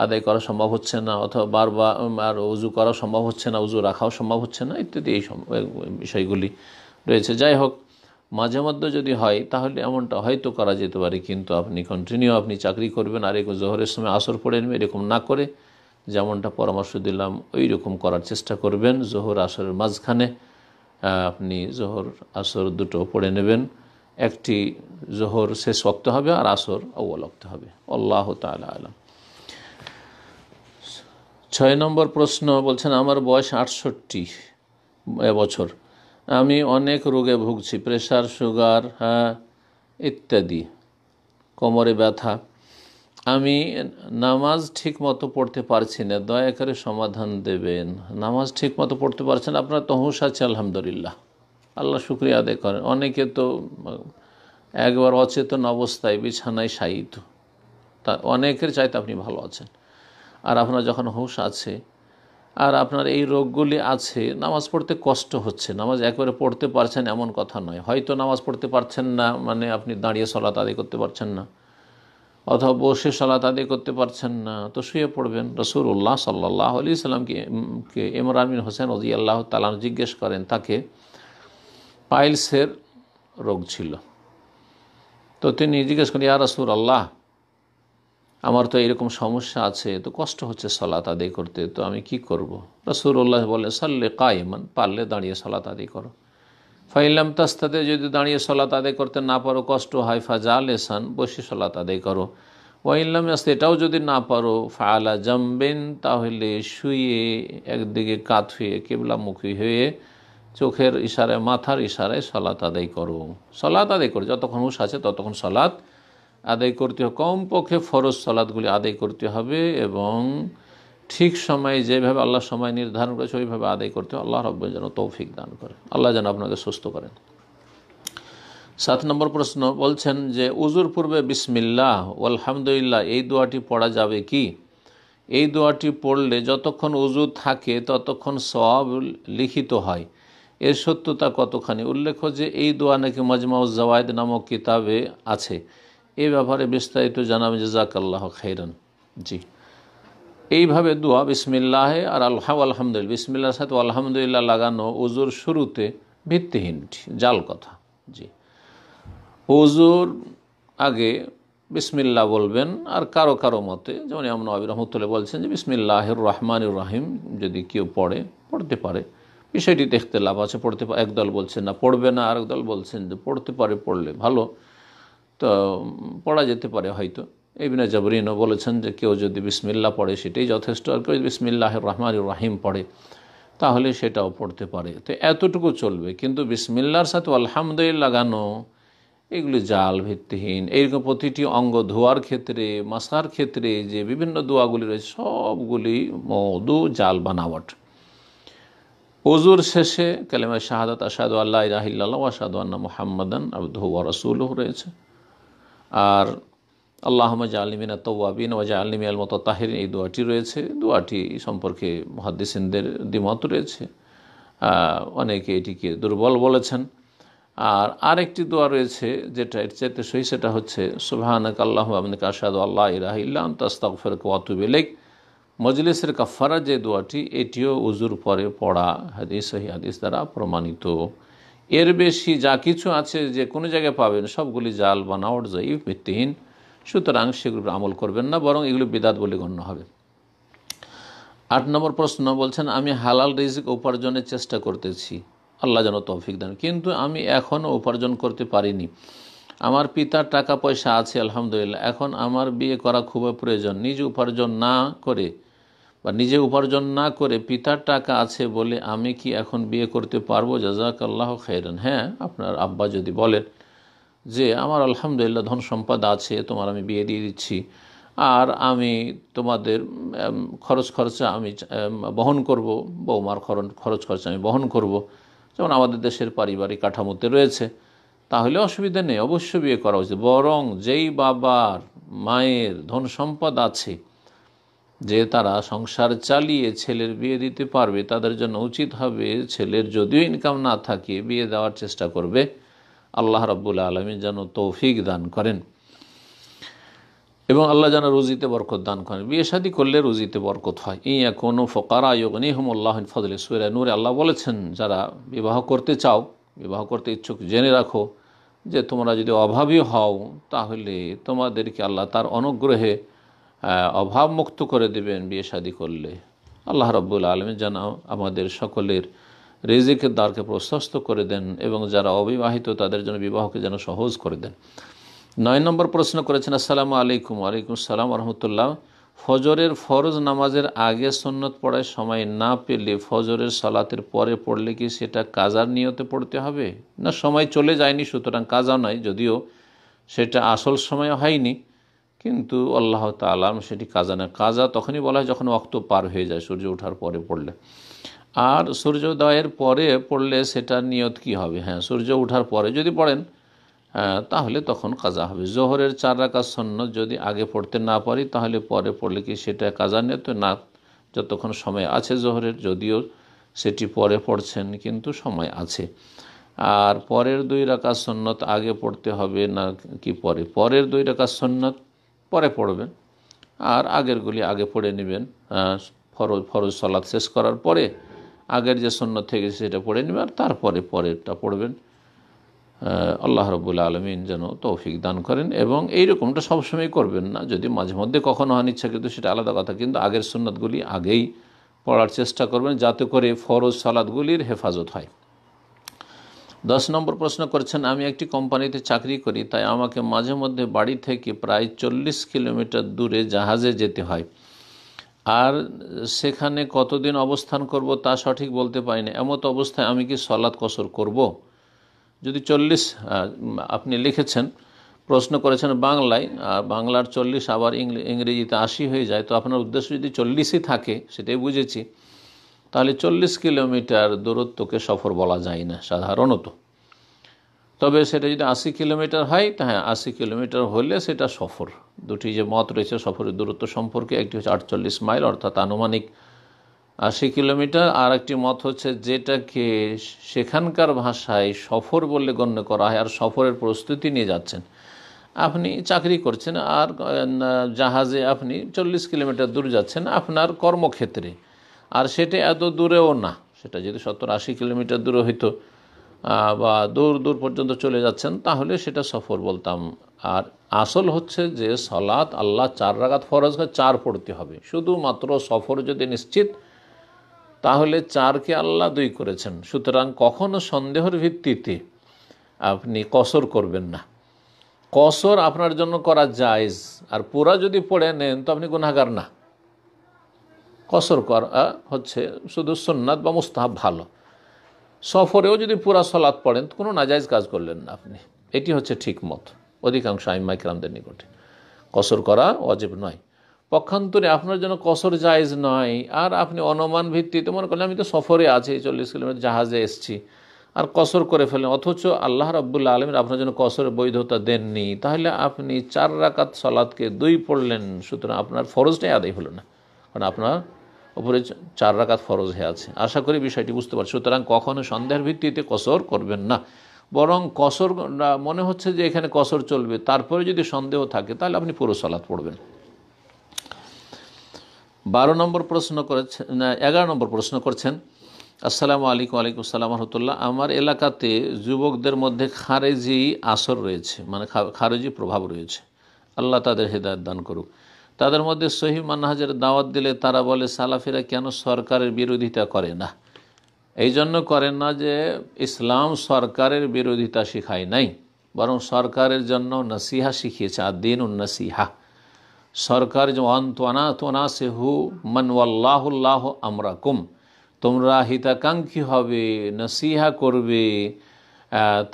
আদায় করা সম্ভব হচ্ছে না অথবা বারবার আর উজু করা সম্ভব হচ্ছে না উজু রাখাও সম্ভব হচ্ছে না ইত্যাদি এই বিষয়গুলি রয়েছে যাই হোক মাঝে মধ্যে যদি হয় তাহলে এমনটা হয়তো করা যেতে পারে কিন্তু আপনি কন্টিনিউ আপনি চাকরি করবেন আর এরকম জোহরের সময় আসর পড়ে নেবেন এরকম না করে যেমনটা পরামর্শ দিলাম ওই রকম করার চেষ্টা করবেন জোহর আসরের মাঝখানে আপনি জোহর আসর দুটো পড়ে নেবেন একটি জোহর শেষ অক্ত হবে আর আসর অব্বল হবে আল্লাহ তালা আলম ছয় নম্বর প্রশ্ন বলছেন আমার বয়স আটষট্টি বছর আমি অনেক রোগে ভুগছি প্রেশার সুগার হ্যাঁ ইত্যাদি কোমরে ব্যথা আমি নামাজ ঠিক মতো পড়তে পারছি না দয়া করে সমাধান দেবেন নামাজ ঠিক মতো পড়তে পারছেন আপনার তহস আছে আলহামদুলিল্লাহ আল্লাহ শুক্রিয়া আদায় করেন অনেকে তো একবার অচেতন অবস্থায় বিছানায় শায়িত তা অনেকের চাইতে আপনি ভালো আছেন আর আপনার যখন হুঁশ আছে আর আপনার এই রোগগুলি আছে নামাজ পড়তে কষ্ট হচ্ছে নামাজ একবারে পড়তে পারছেন এমন কথা নয় হয়তো নামাজ পড়তে পারছেন না মানে আপনি দাঁড়িয়ে সলাত আদায় করতে পারছেন না অথবা বসে সলাত আদায় করতে পারছেন না তো শুয়ে পড়বেন রসুর উল্লাহ সাল্লাহ আলি সাল্লামকে ইমরান হোসেন রজি আল্লাহ তালান জিজ্ঞেস করেন তাকে পাইলসের রোগ ছিল তো তিনি জিজ্ঞেস করেন ইয়ার রাসুল আল্লাহ আমার তো এরকম সমস্যা আছে তো কষ্ট হচ্ছে সলাত আদায় করতে তো আমি কি করব। রসুল্লাহ বলে সাল্লে কায়েমান পারলে দাঁড়িয়ে সলাত আদায় করো ফাইলাম তাস্তাতে যদি দাঁড়িয়ে সলাত আদায় করতে না পারো কষ্ট হয় ফাজা লেসান বসে সলাত আদায় করো ওয়াইল্লাম আসতে এটাও যদি না পারো ফায়ালা জামবেন তাহলে শুয়ে একদিকে কাত হয়ে কেবলামুখী হয়ে চোখের ইশারে মাথার ইশারায় সলাত আদায় করো সলাত আদায় করো যতক্ষণ হুশ আছে ততক্ষণ সলাত আদায় করতে হবে কমপক্ষে ফরজ সলাদগুলি আদায় করতে হবে এবং ঠিক সময়ে যেভাবে আল্লাহ সময় নির্ধারণ করেছে ওইভাবে আদায় করতে হবে আল্লাহ রব্বা যেন তৌফিক দান করে আল্লাহ যেন আপনাকে সুস্থ করেন সাত নম্বর প্রশ্ন বলছেন যে উজুর পূর্বে বিসমিল্লাহ আলহামদুলিল্লাহ এই দোয়াটি পড়া যাবে কি এই দোয়াটি পড়লে যতক্ষণ উজু থাকে ততক্ষণ সব লিখিত হয় এর সত্যতা কতখানি উল্লেখ্য যে এই দোয়া নাকি মজমা জওয়ায়দ নামক কিতাবে আছে এ ব্যাপারে বিস্তারিত জানাবে জাকাল্লাহ খাইরান জি এইভাবে দোয়া বিসমিল্লাহে আর আল্লাহ আলহামদুলিল্লাহ বিসমিল্লাহ সাথে আলহামদুলিল্লাহ লাগানো উজুর শুরুতে ভিত্তিহীন জাল কথা জি উজুর আগে বিসমিল্লা বলবেন আর কারো কারো মতে যেমন আমরা আবির রহমতুল্লাহ বলছেন যে বিসমিল্লাহ রহমানুর রাহিম যদি কেউ পড়ে পড়তে পারে বিষয়টি দেখতে লাভ আছে পড়তে একদল বলছেন না পড়বে না আরেক দল বলছেন যে পড়তে পারে পড়লে ভালো তো পড়া যেতে পারে হয়তো বিনা জাবরিনও বলেছেন যে কেউ যদি বিসমিল্লা পড়ে সেটাই যথেষ্ট আর কেউ বিসমিল্লাহ রহমান রাহিম পড়ে তাহলে সেটাও পড়তে পারে তো এতটুকু চলবে কিন্তু বিসমিল্লার সাথে আলহামদুলিল্লাহ লাগানো এগুলি জাল ভিত্তিহীন এইরকম প্রতিটি অঙ্গ ধোয়ার ক্ষেত্রে মাসার ক্ষেত্রে যে বিভিন্ন দোয়াগুলি রয়েছে সবগুলি মধু জাল বানাওয়াট অজুর শেষে কালেমা শাহাদাত আসাদু আল্লাহ ইরাহিল্লাহ আসাদু আন্না মুহাম্মদন আব্দু রসুল রয়েছে আর মজা জালিমিনা তওয়াবিন ওয়াজা আলিমি আল মতো তাহির এই দোয়াটি রয়েছে দোয়াটি সম্পর্কে মহাদিসিনদের দ্বিমত রয়েছে অনেকে এটিকে দুর্বল বলেছেন আর আরেকটি দোয়া রয়েছে যেটা এর চাইতে সই সেটা হচ্ছে সুবাহানক আল্লাহ আবনিক আসাদু আল্লাহ ইরাহিল্লাম তাস্তাক ফেরক ওয়াতুবিলেক মজলিসের কাফারা যে দোয়াটি এটিও উজুর পরে পড়া হাদিস সহি হাদিস দ্বারা প্রমাণিত এর বেশি যা কিছু আছে যে কোনো জায়গায় পাবেন সবগুলি জাল নাওট জয়ীফ ভিত্তিহীন সুতরাং সেগুলো আমল করবেন না বরং এগুলো বিদাত বলে গণ্য হবে আট নম্বর প্রশ্ন বলছেন আমি হালাল রিজিক উপার্জনের চেষ্টা করতেছি আল্লাহ যেন তৌফিক দেন কিন্তু আমি এখনও উপার্জন করতে পারিনি আমার পিতার টাকা পয়সা আছে আলহামদুলিল্লাহ এখন আমার বিয়ে করা খুবই প্রয়োজন নিজ উপার্জন না করে বা নিজে উপার্জন না করে পিতার টাকা আছে বলে আমি কি এখন বিয়ে করতে পারবো জাজাক আল্লাহ খাইরান হ্যাঁ আপনার আব্বা যদি বলেন যে আমার আলহামদুলিল্লাহ ধন সম্পদ আছে তোমার আমি বিয়ে দিয়ে দিচ্ছি আর আমি তোমাদের খরচ খরচা আমি বহন করব বৌমার খরচ খরচ খরচা আমি বহন করব যেমন আমাদের দেশের পারিবারিক কাঠামোতে রয়েছে তাহলে অসুবিধা নেই অবশ্যই বিয়ে করা উচিত বরং যেই বাবার মায়ের ধন সম্পদ আছে যে তারা সংসার চালিয়ে ছেলের বিয়ে দিতে পারবে তাদের জন্য উচিত হবে ছেলের যদিও ইনকাম না থাকে বিয়ে দেওয়ার চেষ্টা করবে আল্লাহ রাবুল আলমী যেন তৌফিক দান করেন এবং আল্লাহ যেন রুজিতে বরকত দান করেন বিয়ে শাদী করলে রুজিতে বরকত হয় ইয়া কোনো ফকারা নেই হম আল্লাহ ফজলে সুরা নূরে আল্লাহ বলেছেন যারা বিবাহ করতে চাও বিবাহ করতে ইচ্ছুক জেনে রাখো যে তোমরা যদি অভাবী হও তাহলে তোমাদেরকে আল্লাহ তার অনুগ্রহে অভাব মুক্ত করে দেবেন বিয়ে শাদী করলে আল্লাহ রব্বুল আলমী যেন আমাদের সকলের রেজিকের দ্বারকে প্রশস্ত করে দেন এবং যারা অবিবাহিত তাদের জন্য বিবাহকে যেন সহজ করে দেন নয় নম্বর প্রশ্ন করেছেন আসসালামু আলাইকুম আলাইকুম সালাম রহমতুল্লাহ ফজরের ফরজ নামাজের আগে সন্ন্যত পড়ায় সময় না পেলে ফজরের সালাতের পরে পড়লে কি সেটা কাজার নিয়তে পড়তে হবে না সময় চলে যায়নি সুতরাং কাজা নয় যদিও সেটা আসল সময় হয়নি কিন্তু আল্লাহ তালাম সেটি কাজা না কাজা তখনই বলা হয় যখন অক্ত পার হয়ে যায় সূর্য ওঠার পরে পড়লে আর সূর্যোদয়ের পরে পড়লে সেটা নিয়ত কি হবে হ্যাঁ সূর্য ওঠার পরে যদি পড়েন হ্যাঁ, তাহলে তখন কাজা হবে জোহরের চার রাকাত সন্ন্য যদি আগে পড়তে না পারি তাহলে পরে পড়লে কি সেটা কাজা নিয়ত না যতক্ষণ সময় আছে জোহরের যদিও সেটি পরে পড়ছেন কিন্তু সময় আছে আর পরের দুই রাকাত সন্ন্যত আগে পড়তে হবে না কি পরে পরের দুই রাকাত সন্ন্যত পরে পড়বেন আর আগেরগুলি আগে পড়ে নেবেন ফরজ ফরজ সলাদ শেষ করার পরে আগের যে সন্ন্যত থেকে সেটা পড়ে নেবেন আর তারপরে পরেরটা পড়বেন আল্লাহ রবুল্লা আলমিন যেন তৌফিক দান করেন এবং এই রকমটা সবসময় করবেন না যদি মাঝে মধ্যে কখনো হন ইচ্ছা কিন্তু সেটা আলাদা কথা কিন্তু আগের সন্ন্যতগুলি আগেই পড়ার চেষ্টা করবেন যাতে করে ফরজ সালাদগুলির হেফাজত হয় দশ নম্বর প্রশ্ন করছেন আমি একটি কোম্পানিতে চাকরি করি তাই আমাকে মাঝে মধ্যে বাড়ি থেকে প্রায় চল্লিশ কিলোমিটার দূরে জাহাজে যেতে হয় আর সেখানে কতদিন অবস্থান করব তা সঠিক বলতে পারি না এমত অবস্থায় আমি কি সলাদ কসর করব। যদি চল্লিশ আপনি লিখেছেন প্রশ্ন করেছেন বাংলায় আর বাংলার চল্লিশ আবার ইংরেজিতে আশি হয়ে যায় তো আপনার উদ্দেশ্য যদি চল্লিশই থাকে সেটাই বুঝেছি তাহলে চল্লিশ কিলোমিটার দূরত্বকে সফর বলা যায় না সাধারণত তবে সেটা যদি আশি কিলোমিটার হয় তা হ্যাঁ আশি কিলোমিটার হলে সেটা সফর দুটি যে মত রয়েছে সফরের দূরত্ব সম্পর্কে একটি হচ্ছে আটচল্লিশ মাইল অর্থাৎ আনুমানিক আশি কিলোমিটার আর একটি মত হচ্ছে যেটাকে সেখানকার ভাষায় সফর বলে গণ্য করা হয় আর সফরের প্রস্তুতি নিয়ে যাচ্ছেন আপনি চাকরি করছেন আর জাহাজে আপনি চল্লিশ কিলোমিটার দূর যাচ্ছেন আপনার কর্মক্ষেত্রে আর সেটা এত দূরেও না সেটা যদি সত্তর আশি কিলোমিটার দূরে হইতো বা দূর দূর পর্যন্ত চলে যাচ্ছেন তাহলে সেটা সফর বলতাম আর আসল হচ্ছে যে সলাৎ আল্লাহ চার রাগাত ফরজ চার পড়তে হবে শুধুমাত্র সফর যদি নিশ্চিত তাহলে চারকে আল্লাহ দুই করেছেন সুতরাং কখনো সন্দেহের ভিত্তিতে আপনি কসর করবেন না কসর আপনার জন্য করা যায় আর পুরা যদি পড়ে নেন তো আপনি গুণাগার না কসর করা হচ্ছে শুধু সুন্নাত বা মুস্তাহাব ভালো সফরেও যদি পুরা সলাৎ পড়েন কোনো নাজাইজ কাজ করলেন না আপনি এটি হচ্ছে ঠিক মত অধিকাংশ আমি ইকরামদের নিকটে কসর করা অজীব নয় পক্ষান্তরে আপনার জন্য কসর জায়েজ নয় আর আপনি অনমান ভিত্তিতে মনে করলেন আমি তো সফরে আছি চল্লিশ কিলোমিটার জাহাজে এসছি আর কসর করে ফেলেন অথচ আল্লাহ রাবুল্লা আলমের আপনার জন্য কসরের বৈধতা দেননি তাহলে আপনি চার রাকাত সলাদকে দুই পড়লেন সুতরাং আপনার ফরজটাই আদায় হলো না কারণ আপনার উপরে চার রাকাত ফরজ হয়ে আছে আশা করি বিষয়টি বুঝতে পারছি সুতরাং কখনো সন্দেহের ভিত্তিতে কসর করবেন না বরং কসর মনে হচ্ছে যে এখানে কসর চলবে তারপরে যদি সন্দেহ থাকে তাহলে আপনি পুরো সলাৎ পড়বেন বারো নম্বর প্রশ্ন করেছেন এগারো নম্বর প্রশ্ন করছেন আসসালামু আলাইকুম আলাইকুম আসসালাম রহমতুল্লাহ আমার এলাকাতে যুবকদের মধ্যে খারেজি আসর রয়েছে মানে খারেজি প্রভাব রয়েছে আল্লাহ তাদের হেদায়ত দান করুক তাদের মধ্যে সহি মানহাজের দাওয়াত দিলে তারা বলে সালাফিরা কেন সরকারের বিরোধিতা করে না এই জন্য করেন না যে ইসলাম সরকারের বিরোধিতা শিখায় নাই বরং সরকারের জন্য নসিহা শিখিয়েছে আদিন উন্নসিহা সরকার যে অন্তনা তোনা সে হু মনওয়াল্লাহুল্লাহ তোমরা হিতাকাঙ্ক্ষী হবে নসিহা করবে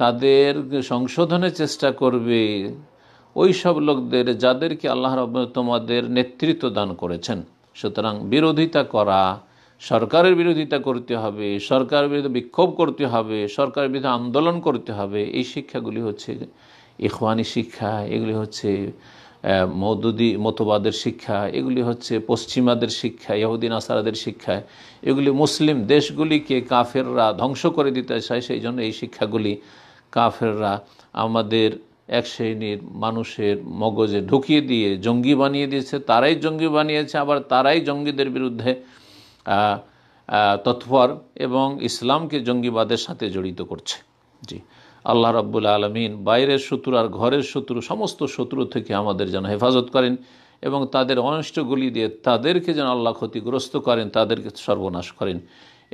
তাদের সংশোধনের চেষ্টা করবে ওই সব লোকদের যাদেরকে আল্লাহ রব তোমাদের নেতৃত্ব দান করেছেন সুতরাং বিরোধিতা করা সরকারের বিরোধিতা করতে হবে সরকারের বিরুদ্ধে বিক্ষোভ করতে হবে সরকারের বিরুদ্ধে আন্দোলন করতে হবে এই শিক্ষাগুলি হচ্ছে ইখওয়ানি শিক্ষা এগুলি হচ্ছে মৌদুদি মতবাদের শিক্ষা এগুলি হচ্ছে পশ্চিমাদের শিক্ষা ইহুদ্দিন আসারাদের শিক্ষা এগুলি মুসলিম দেশগুলিকে কাফেররা ধ্বংস করে দিতে চায় সেই জন্য এই শিক্ষাগুলি কাফেররা আমাদের এক শ্রেণীর মানুষের মগজে ঢুকিয়ে দিয়ে জঙ্গি বানিয়ে দিয়েছে তারাই জঙ্গি বানিয়েছে আবার তারাই জঙ্গিদের বিরুদ্ধে তৎপর এবং ইসলামকে জঙ্গিবাদের সাথে জড়িত করছে জি আল্লাহ রাব্বুল আলমিন বাইরের শত্রু আর ঘরের শত্রু সমস্ত শত্রু থেকে আমাদের যেন হেফাজত করেন এবং তাদের অনিষ্টগুলি দিয়ে তাদেরকে যেন আল্লাহ ক্ষতিগ্রস্ত করেন তাদেরকে সর্বনাশ করেন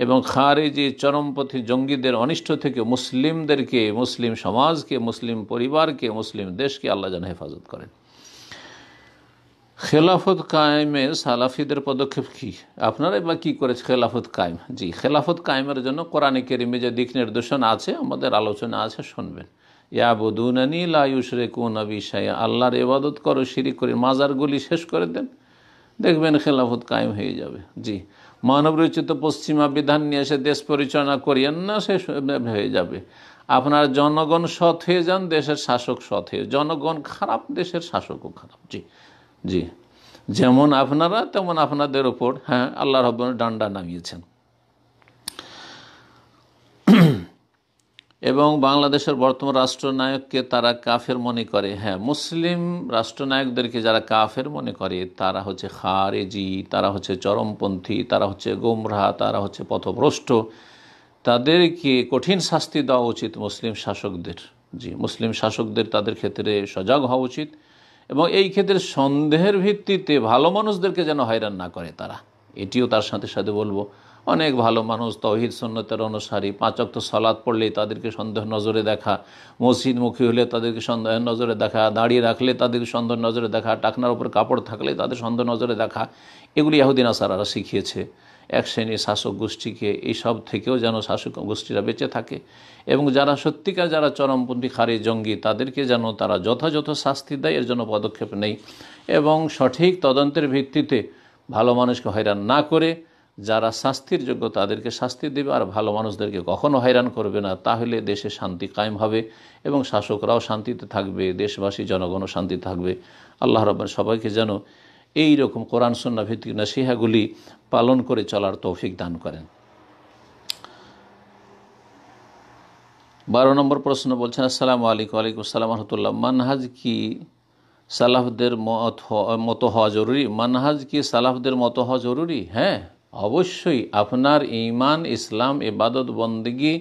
এবং খারেজি চরমপথী জঙ্গিদের অনিষ্ট থেকে মুসলিমদেরকে মুসলিম সমাজকে মুসলিম পরিবারকে মুসলিম দেশকে আল্লাহ যেন হেফাজত করেন খেলাফত কায়েমে সালাফিদের পদক্ষেপ কি আপনারাই বা কী করেছে খেলাফত কায়েম জি খেলাফত কায়েমের জন্য কোরআনে কেরিমে যে দিক নির্দেশন আছে আমাদের আলোচনা আছে শুনবেন ইয়াবুদুনানি লাউসরে কুন আবিশায় আল্লাহর এবাদত করো সিঁড়ি করে মাজারগুলি শেষ করে দেন দেখবেন খেলাফত কায়েম হয়ে যাবে জি মানবরচিত পশ্চিমা বিধান নিয়ে এসে দেশ পরিচালনা করিয়েন না সে হয়ে যাবে আপনার জনগণ সৎ হয়ে যান দেশের শাসক সৎ হয়ে জনগণ খারাপ দেশের শাসকও খারাপ জি জি যেমন আপনারা তেমন আপনাদের ওপর হ্যাঁ আল্লাহ রব ডান্ডা নামিয়েছেন এবং বাংলাদেশের বর্তমান রাষ্ট্রনায়ককে তারা কাফের মনে করে হ্যাঁ মুসলিম রাষ্ট্রনায়কদেরকে যারা কাফের মনে করে তারা হচ্ছে খারেজি তারা হচ্ছে চরমপন্থী তারা হচ্ছে গোমরাহ তারা হচ্ছে পথভ্রষ্ট তাদেরকে কঠিন শাস্তি দেওয়া উচিত মুসলিম শাসকদের জি মুসলিম শাসকদের তাদের ক্ষেত্রে সজাগ হওয়া উচিত এবং এই ক্ষেত্রে সন্দেহের ভিত্তিতে ভালো মানুষদেরকে যেন হয়রান না করে তারা এটিও তার সাথে সাথে বলবো অনেক ভালো মানুষ তহিদ সন্ন্যতের অনুসারী পাঁচক্ত সলাদ পড়লেই তাদেরকে সন্দেহ নজরে দেখা মসজিদ মুখী হলে তাদেরকে সন্দেহ নজরে দেখা দাঁড়িয়ে রাখলে তাদেরকে সন্দেহ নজরে দেখা টাকনার উপর কাপড় থাকলে তাদের সন্দেহ নজরে দেখা এগুলি ইয়াহুদ্দিন আসারারা শিখিয়েছে এক শ্রেণীর শাসক গোষ্ঠীকে এই সব থেকেও যেন শাসক গোষ্ঠীরা বেঁচে থাকে এবং যারা সত্যিকার যারা চরমপন্থী খারি জঙ্গি তাদেরকে যেন তারা যথাযথ শাস্তি দেয় এর জন্য পদক্ষেপ নেই এবং সঠিক তদন্তের ভিত্তিতে ভালো মানুষকে হয়রান না করে যারা শাস্তির যোগ্য তাদেরকে শাস্তি দেবে আর ভালো মানুষদেরকে কখনো হয়রান করবে না তাহলে দেশে শান্তি কায়েম হবে এবং শাসকরাও শান্তিতে থাকবে দেশবাসী জনগণও শান্তি থাকবে আল্লাহ রব্বান সবাইকে যেন এই রকম কোরআন সন্না ভিত্তিক নাসিহাগুলি পালন করে চলার তৌফিক দান করেন বারো নম্বর প্রশ্ন বলছেন আসসালামু আলাইকুম আলাইকুম আসসালাম রহমতুল্লাহ মানহাজ কি সালাফদের মত মতো হওয়া জরুরি মানহাজ কি সালাফদের মতো হওয়া জরুরি হ্যাঁ অবশ্যই আপনার ইমান ইসলাম এবাদত বন্দিগি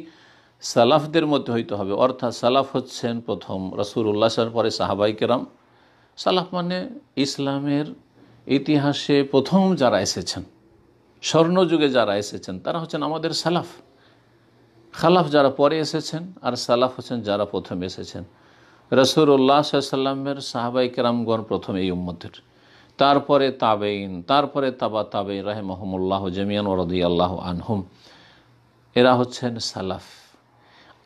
সালাফদের মধ্যে হইতে হবে অর্থাৎ সালাফ হচ্ছেন প্রথম রসুল্লাহ সাল পরে সাহাবাই কেরাম সালাফ মানে ইসলামের ইতিহাসে প্রথম যারা এসেছেন স্বর্ণযুগে যারা এসেছেন তারা হচ্ছেন আমাদের সালাফ খালাফ যারা পরে এসেছেন আর সালাফ হচ্ছেন যারা প্রথম এসেছেন উল্লাহ সাল্লামের সাহাবাই কেরামগণ প্রথম এই উম্মতের তারপরে তাবেইন তারপরে তাবা তাবে রাহেমহমুল্লাহ জমিয়ান ওরদি আল্লাহ আনহুম এরা হচ্ছেন সালাফ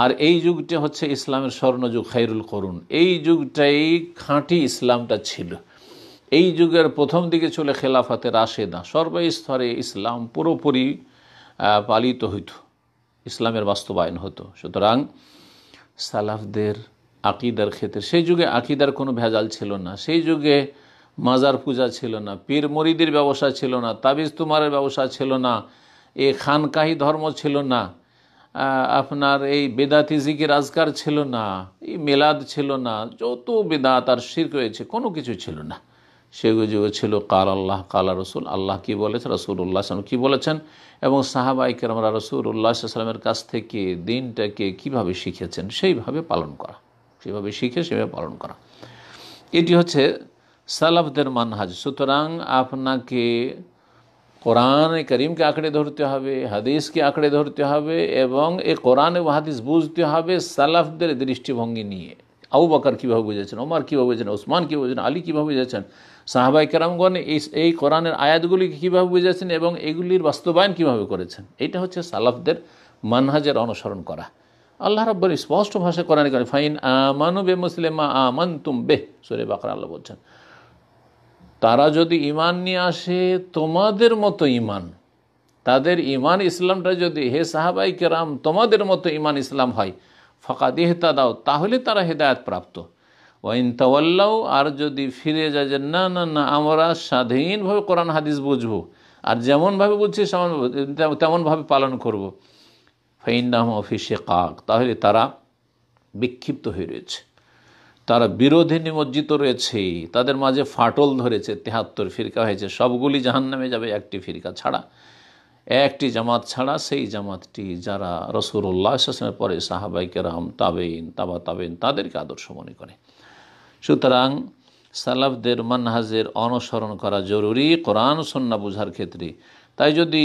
আর এই যুগটা হচ্ছে ইসলামের স্বর্ণযুগ খাইরুল করুন এই যুগটাই খাঁটি ইসলামটা ছিল এই যুগের প্রথম দিকে চলে খেলাফাতে রাশেদা সর্বস্তরে ইসলাম পুরোপুরি পালিত হইত ইসলামের বাস্তবায়ন হতো সুতরাং সালাফদের আকিদার ক্ষেত্রে সেই যুগে আকিদার কোনো ভেজাল ছিল না সেই যুগে মাজার পূজা ছিল না পীর মরিদির ব্যবসা ছিল না তাবিজ তুমারের ব্যবসা ছিল না এ খানকাহি ধর্ম ছিল না আপনার এই বেদাতি জিকির আজকার ছিল না এই মেলাদ ছিল না যত বেদাত আর শির রয়েছে কোনো কিছু ছিল না সেগুলো ছিল কাল আল্লাহ কালা রসুল আল্লাহ কী রসুল উল্লাহ সালাম কী বলেছেন এবং সাহাবাইকে আমরা উল্লাহ সালামের কাছ থেকে দিনটাকে কিভাবে শিখেছেন সেইভাবে পালন করা সেভাবে শিখে সেভাবে পালন করা এটি হচ্ছে সালাফদের মানহাজ সুতরাং আপনাকে কোরআন করিমকে আঁকড়ে ধরতে হবে হাদিসকে আঁকড়ে ধরতে হবে এবং এ কোরআন এবং হাদিস বুঝতে হবে সালাফদের দৃষ্টিভঙ্গি নিয়ে আবু বাকর কীভাবে বুঝেছেন ওমার কীভাবে বুঝেছেন ওসমান কী বুঝেছেন আলী কীভাবে বুঝেছেন সাহাবাই কেরামগণ এই এই কোরআনের আয়াতগুলিকে কীভাবে বুঝেছেন এবং এগুলির বাস্তবায়ন কীভাবে করেছেন এটা হচ্ছে সালাফদের মানহাজের অনুসরণ করা আল্লাহ রব্বর স্পষ্ট ভাষায় কোরআন করে ফাইন আমানু বে মুসলিমা আমান তুম বেহ সুরে বাকরা আল্লাহ বলছেন তারা যদি ইমান নিয়ে আসে তোমাদের মতো ইমান তাদের ইমান ইসলামটা যদি হে সাহাবাই কেরাম তোমাদের মতো ইমান ইসলাম হয় ফাঁকা হেতা দাও তাহলে তারা হেদায়ত প্রাপ্ত ওয়াইন তাওয়াল্লাও আর যদি ফিরে যায় যে না না না আমরা স্বাধীনভাবে কোরআন হাদিস বুঝবো আর যেমনভাবে বুঝছি সেমন তেমনভাবে পালন করব ফাইন্দাম অফিসে কাক তাহলে তারা বিক্ষিপ্ত হয়ে রয়েছে তারা বিরোধী নিমজ্জিত রয়েছে তাদের মাঝে ফাটল ধরেছে তেহাত্তর ফিরকা হয়েছে সবগুলি জাহান নামে যাবে একটি ফিরকা ছাড়া একটি জামাত ছাড়া সেই জামাতটি যারা রসুল্লাহ ইসলামের পরে সাহাবাই কেরাম তাবেন তাবা তাবেন তাদেরকে আদর্শ মনে করে সুতরাং সালাফদের মানহাজের অনুসরণ করা জরুরি কোরআন সন্না বোঝার ক্ষেত্রে তাই যদি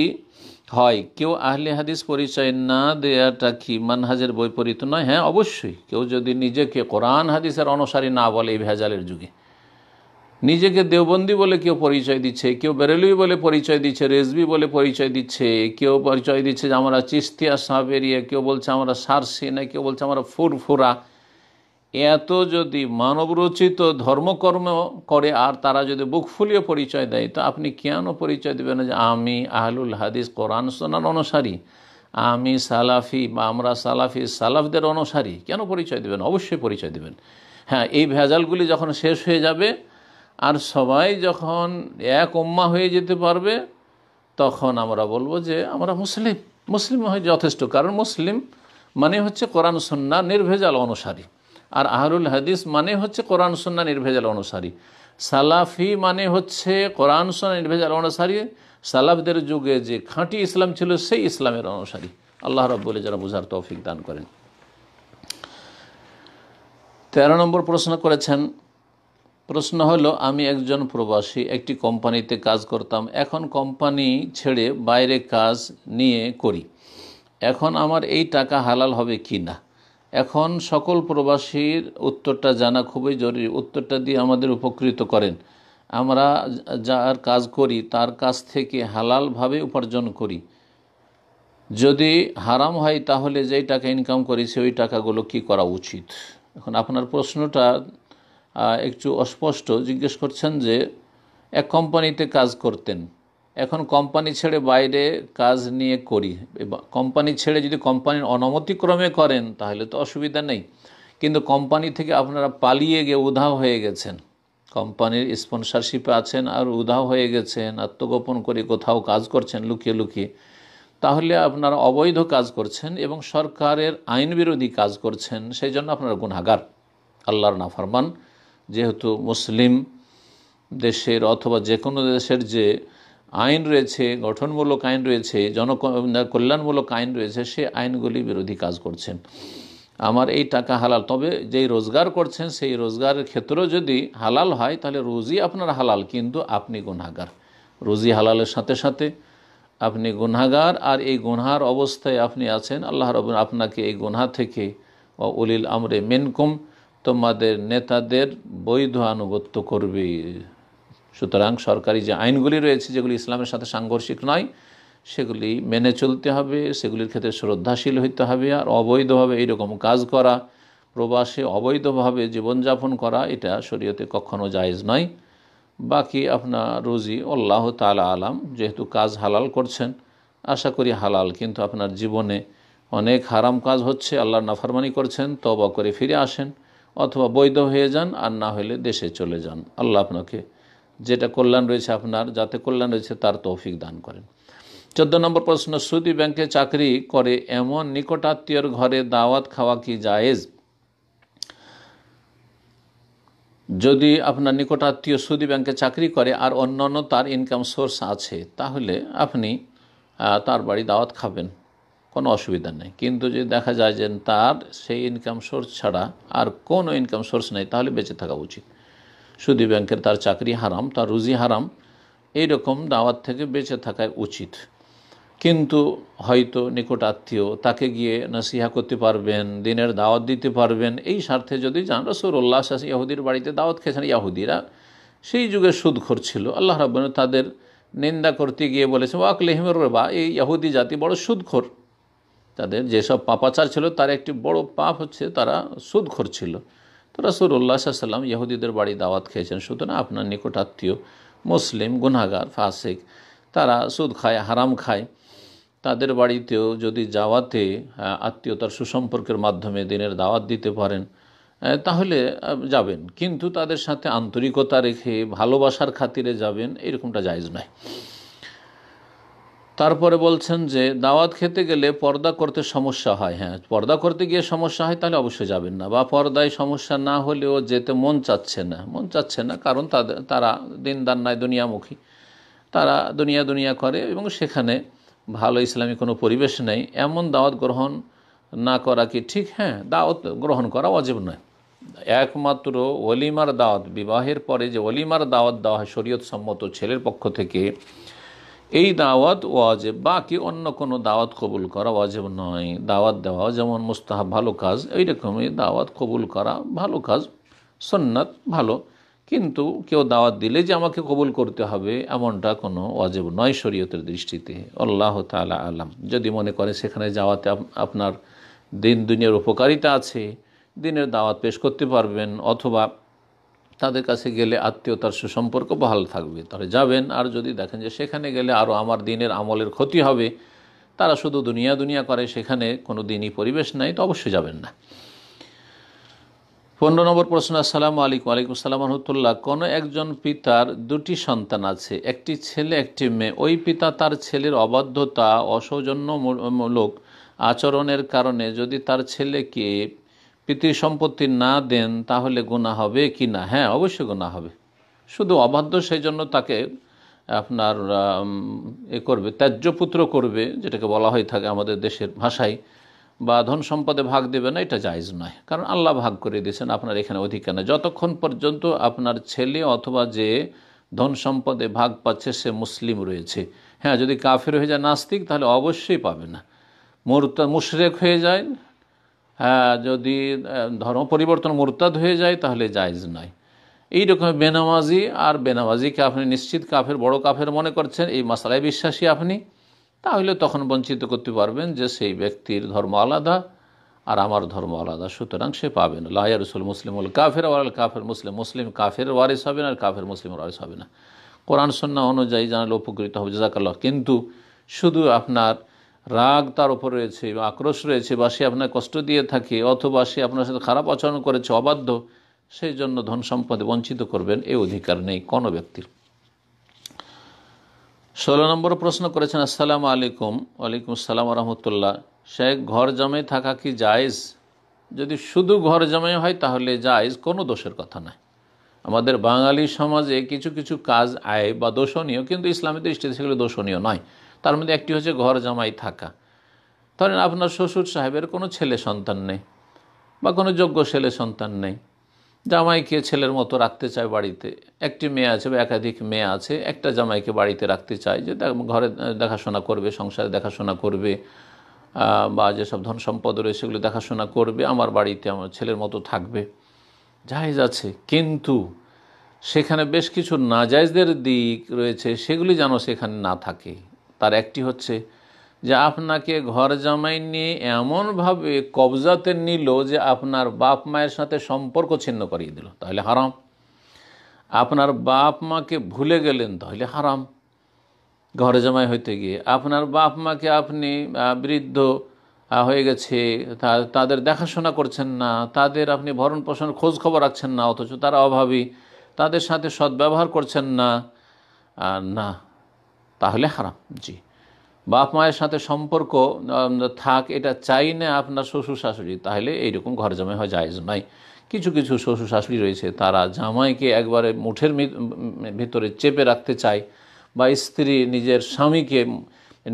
হয় কেউ আহলে হাদিস পরিচয় না দেয়াটা কি মানহাজের বৈপরীত নয় হ্যাঁ অবশ্যই কেউ যদি নিজেকে কোরআন হাদিসের অনুসারী না বলে এই ভেজালের যুগে নিজেকে দেওবন্দি বলে কেউ পরিচয় দিচ্ছে কেউ বেরেলুই বলে পরিচয় দিচ্ছে রেজবি বলে পরিচয় দিচ্ছে কেউ পরিচয় দিচ্ছে যে আমরা চিস্তিয়া সাবেরিয়া কেউ বলছে আমরা সারসি না কেউ বলছে আমরা ফুরফুরা এত যদি মানবরচিত ধর্মকর্ম করে আর তারা যদি বুক ফুলিয়ে পরিচয় দেয় তো আপনি কেন পরিচয় দেবেন যে আমি আহলুল হাদিস কোরআন সোনার অনুসারী আমি সালাফি বা আমরা সালাফি সালাফদের অনুসারী কেন পরিচয় দেবেন অবশ্যই পরিচয় দেবেন হ্যাঁ এই ভেজালগুলি যখন শেষ হয়ে যাবে আর সবাই যখন এক উম্মা হয়ে যেতে পারবে তখন আমরা বলবো যে আমরা মুসলিম মুসলিম হয় যথেষ্ট কারণ মুসলিম মানে হচ্ছে কোরআন সন্না নির্ভেজাল অনুসারী আর আহরুল হাদিস মানে হচ্ছে কোরআন সন্না নির্ভেজাল অনুসারী সালাফি মানে হচ্ছে কোরআন সন্না নির্ভেজাল অনুসারী সালাফদের যুগে যে খাঁটি ইসলাম ছিল সেই ইসলামের অনুসারী আল্লাহ বলে যারা বুঝার তৌফিক দান করেন তেরো নম্বর প্রশ্ন করেছেন প্রশ্ন হলো আমি একজন প্রবাসী একটি কোম্পানিতে কাজ করতাম এখন কোম্পানি ছেড়ে বাইরে কাজ নিয়ে করি এখন আমার এই টাকা হালাল হবে কি না এখন সকল প্রবাসীর উত্তরটা জানা খুবই জরুরি উত্তরটা দিয়ে আমাদের উপকৃত করেন আমরা যার কাজ করি তার কাছ থেকে হালালভাবে উপার্জন করি যদি হারাম হয় তাহলে যেই টাকা ইনকাম করেছে ওই টাকাগুলো কি করা উচিত এখন আপনার প্রশ্নটা একটু অস্পষ্ট জিজ্ঞেস করছেন যে এক কোম্পানিতে কাজ করতেন এখন কোম্পানি ছেড়ে বাইরে কাজ নিয়ে করি কোম্পানি ছেড়ে যদি কোম্পানির অনুমতিক্রমে করেন তাহলে তো অসুবিধা নেই কিন্তু কোম্পানি থেকে আপনারা পালিয়ে গিয়ে উধাও হয়ে গেছেন কোম্পানির স্পন্সারশিপে আছেন আর উধাও হয়ে গেছেন আত্মগোপন করে কোথাও কাজ করছেন লুকিয়ে লুকিয়ে তাহলে আপনারা অবৈধ কাজ করছেন এবং সরকারের আইন বিরোধী কাজ করছেন সেই জন্য আপনারা গুণাগার আল্লাহর নাফরমান যেহেতু মুসলিম দেশের অথবা যে কোনো দেশের যে আইন রয়েছে গঠনমূলক আইন রয়েছে জন কল্যাণমূলক আইন রয়েছে সে আইনগুলি বিরোধী কাজ করছেন আমার এই টাকা হালাল তবে যেই রোজগার করছেন সেই রোজগারের ক্ষেত্রেও যদি হালাল হয় তাহলে রুজি আপনার হালাল কিন্তু আপনি গুনাগার রুজি হালালের সাথে সাথে আপনি গুনাগার আর এই গুনহার অবস্থায় আপনি আছেন আল্লাহ রব আপনাকে এই গুনহা থেকে অলিল আমরে মেনকুম তোমাদের নেতাদের বৈধ আনুগত্য করবে সুতরাং সরকারি যে আইনগুলি রয়েছে যেগুলি ইসলামের সাথে সাংঘর্ষিক নয় সেগুলি মেনে চলতে হবে সেগুলির ক্ষেত্রে শ্রদ্ধাশীল হইতে হবে আর অবৈধভাবে এইরকম কাজ করা প্রবাসে অবৈধভাবে জীবনযাপন করা এটা শরীয়তে কখনও জায়েজ নয় বাকি আপনার রুজি আল্লাহ তালা আলাম যেহেতু কাজ হালাল করছেন আশা করি হালাল কিন্তু আপনার জীবনে অনেক হারাম কাজ হচ্ছে আল্লাহর নাফারমানি করছেন তবা করে ফিরে আসেন অথবা বৈধ হয়ে যান আর না হলে দেশে চলে যান আল্লাহ আপনাকে যেটা কল্যাণ রয়েছে আপনার যাতে কল্যাণ রয়েছে তার তৌফিক দান করেন চোদ্দ নম্বর প্রশ্ন সুদি ব্যাংকে চাকরি করে এমন নিকটাত্মীয়র ঘরে দাওয়াত খাওয়া কি জায়েজ যদি আপনার নিকটাত্মীয় সুদি ব্যাংকে চাকরি করে আর অন্যান্য তার ইনকাম সোর্স আছে তাহলে আপনি তার বাড়ি দাওয়াত খাবেন কোনো অসুবিধা নেই কিন্তু যদি দেখা যায় যে তার সেই ইনকাম সোর্স ছাড়া আর কোনো ইনকাম সোর্স নেই তাহলে বেঁচে থাকা উচিত সুদী ব্যাংকের তার চাকরি হারাম তার রুজি হারাম এই রকম দাওয়াত থেকে বেঁচে থাকাই উচিত কিন্তু হয়তো নিকট আত্মীয় তাকে গিয়ে নাসিহা করতে পারবেন দিনের দাওয়াত দিতে পারবেন এই স্বার্থে যদি যান রসুল্লাহ শাস ইয়াহুদির বাড়িতে দাওয়াত খেয়েছেন ইয়াহুদিরা সেই যুগে সুদখোর ছিল আল্লাহ রাবন তাদের নিন্দা করতে গিয়ে বলেছে ওয়াক লেহিমের বা এই ইয়াহুদি জাতি বড় সুদখোর তাদের যেসব পাপাচার ছিল তার একটি বড় পাপ হচ্ছে তারা সুদখোর ছিল উল্লাহ সাল্লাম ইহুদিদের বাড়ি দাওয়াত খেয়েছেন সুতরাং আপনার নিকটাত্মীয় মুসলিম গুনাগার ফাসিক তারা সুদ খায় হারাম খায় তাদের বাড়িতেও যদি যাওয়াতে আত্মীয়তার সুসম্পর্কের মাধ্যমে দিনের দাওয়াত দিতে পারেন তাহলে যাবেন কিন্তু তাদের সাথে আন্তরিকতা রেখে ভালোবাসার খাতিরে যাবেন এরকমটা জায়জ নয় তারপরে বলছেন যে দাওয়াত খেতে গেলে পর্দা করতে সমস্যা হয় হ্যাঁ পর্দা করতে গিয়ে সমস্যা হয় তাহলে অবশ্যই যাবেন না বা পর্দায় সমস্যা না হলেও যেতে মন চাচ্ছে না মন চাচ্ছে না কারণ তাদের তারা দিন নাই দুনিয়ামুখী তারা দুনিয়া দুনিয়া করে এবং সেখানে ভালো ইসলামী কোনো পরিবেশ নেই এমন দাওয়াত গ্রহণ না করা কি ঠিক হ্যাঁ দাওয়াত গ্রহণ করা অজীব নয় একমাত্র অলিমার দাওয়াত বিবাহের পরে যে অলিমার দাওয়াত দেওয়া হয় শরীয়ত সম্মত ছেলের পক্ষ থেকে এই দাওয়াত ওয়াজেব বাকি অন্য কোনো দাওয়াত কবুল করা ওয়াজেব নয় দাওয়াত দেওয়া যেমন মুস্তাহাব ভালো কাজ এই রকমই দাওয়াত কবুল করা ভালো কাজ সন্ন্যাত ভালো কিন্তু কেউ দাওয়াত দিলে যে আমাকে কবুল করতে হবে এমনটা কোনো ওয়াজেব নয় শরীয়তের দৃষ্টিতে আল্লাহ তালা আলাম যদি মনে করে সেখানে যাওয়াতে আপনার দিন দুনিয়ার উপকারিতা আছে দিনের দাওয়াত পেশ করতে পারবেন অথবা তাদের কাছে গেলে আত্মীয়তার সুসম্পর্ক বহাল থাকবে তাহলে যাবেন আর যদি দেখেন যে সেখানে গেলে আরও আমার দিনের আমলের ক্ষতি হবে তারা শুধু দুনিয়া দুনিয়া করে সেখানে কোনো দিনই পরিবেশ নাই তো অবশ্যই যাবেন না পনেরো নম্বর প্রশ্ন আসসালাম আলাইকুম আলাইকুম সালাম রহমতুল্লাহ কোনো একজন পিতার দুটি সন্তান আছে একটি ছেলে একটি মেয়ে ওই পিতা তার ছেলের অবাধ্যতা অসৌজন্যমূলক আচরণের কারণে যদি তার ছেলেকে পিতৃ সম্পত্তি না দেন তাহলে গোনা হবে কি না হ্যাঁ অবশ্যই গোনা হবে শুধু অবাধ্য সেই জন্য তাকে আপনার এ করবে ত্যাজ্যপুত্র করবে যেটাকে বলা হয়ে থাকে আমাদের দেশের ভাষায় বা ধন সম্পদে ভাগ দেবে না এটা জায়জ নয় কারণ আল্লাহ ভাগ করে দিয়েছেন আপনার এখানে অধিকার নেই যতক্ষণ পর্যন্ত আপনার ছেলে অথবা যে ধন সম্পদে ভাগ পাচ্ছে সে মুসলিম রয়েছে হ্যাঁ যদি কাফের হয়ে যায় নাস্তিক তাহলে অবশ্যই পাবে না মোরতা মুশরেক হয়ে যায় হ্যাঁ, যদি ধর্ম পরিবর্তন মোরতাদ হয়ে যায় তাহলে জায়জ নয় এই রকম বেনামাজি আর বেনামাজিকে আপনি নিশ্চিত কাফের বড় কাফের মনে করছেন এই মশলায় বিশ্বাসী আপনি তাহলে তখন বঞ্চিত করতে পারবেন যে সেই ব্যক্তির ধর্ম আলাদা আর আমার ধর্ম আলাদা সুতরাং সে পাবেন লাহিয়া রসুল মুসলিমুল কাফের ওয়াল কাফের মুসলিম মুসলিম কাফের ওয়ারিস হবে না আর কাফের মুসলিম ওয়ারিস হবে না কোরআন সন্না অনুযায়ী জানালে উপকৃত হবে জাকাল্লাহ কিন্তু শুধু আপনার রাগ তার উপর রয়েছে বা আক্রোশ রয়েছে বা সে আপনাকে কষ্ট দিয়ে থাকে অথবা সে আপনার সাথে খারাপ আচরণ করেছে অবাধ্য সেই জন্য ধন সম্পদে বঞ্চিত করবেন এই অধিকার নেই কোনো ব্যক্তির ষোলো নম্বর প্রশ্ন করেছেন আসসালাম আলাইকুম ওয়ালাইকুম আসসালাম রহমতুল্লাহ সে ঘর জমে থাকা কি জায়েজ যদি শুধু ঘর জমে হয় তাহলে জায়েজ কোনো দোষের কথা নয় আমাদের বাঙালি সমাজে কিছু কিছু কাজ আয় বা দোষণীয় কিন্তু ইসলামী দৃষ্টিতে সেগুলো দোষণীয় নয় তার মধ্যে একটি হচ্ছে ঘর জামাই থাকা ধরেন আপনার শ্বশুর সাহেবের কোনো ছেলে সন্তান নেই বা কোনো যোগ্য ছেলে সন্তান নেই জামাইকে ছেলের মতো রাখতে চায় বাড়িতে একটি মেয়ে আছে বা একাধিক মেয়ে আছে একটা জামাইকে বাড়িতে রাখতে চায় যে ঘরে দেখাশোনা করবে সংসারে দেখাশোনা করবে বা যেসব ধন সম্পদ রয়েছে সেগুলো দেখাশোনা করবে আমার বাড়িতে আমার ছেলের মতো থাকবে যাই আছে কিন্তু সেখানে বেশ কিছু নাজাইজদের দিক রয়েছে সেগুলি যেন সেখানে না থাকে তার একটি হচ্ছে যে আপনাকে ঘর জামাই নিয়ে এমনভাবে কবজাতে নিল যে আপনার বাপ মায়ের সাথে সম্পর্ক ছিন্ন করিয়ে দিল তাহলে হারাম আপনার বাপ মাকে ভুলে গেলেন তাহলে হারাম ঘর জামাই হইতে গিয়ে আপনার বাপ মাকে আপনি বৃদ্ধ হয়ে গেছে তাদের দেখাশোনা করছেন না তাদের আপনি ভরণ পোষণ খোঁজ খবর রাখছেন না অথচ তারা অভাবী তাদের সাথে সদ্ব্যবহার করছেন না না তাহলে হারাম জি বাপ মায়ের সাথে সম্পর্ক থাক এটা চাই না আপনার শ্বশুর শাশুড়ি তাহলে এইরকম ঘর জমে হয় জায়জ নয় কিছু কিছু শ্বশুর শাশুড়ি রয়েছে তারা জামাইকে একবারে মুঠের ভিতরে চেপে রাখতে চায় বা স্ত্রী নিজের স্বামীকে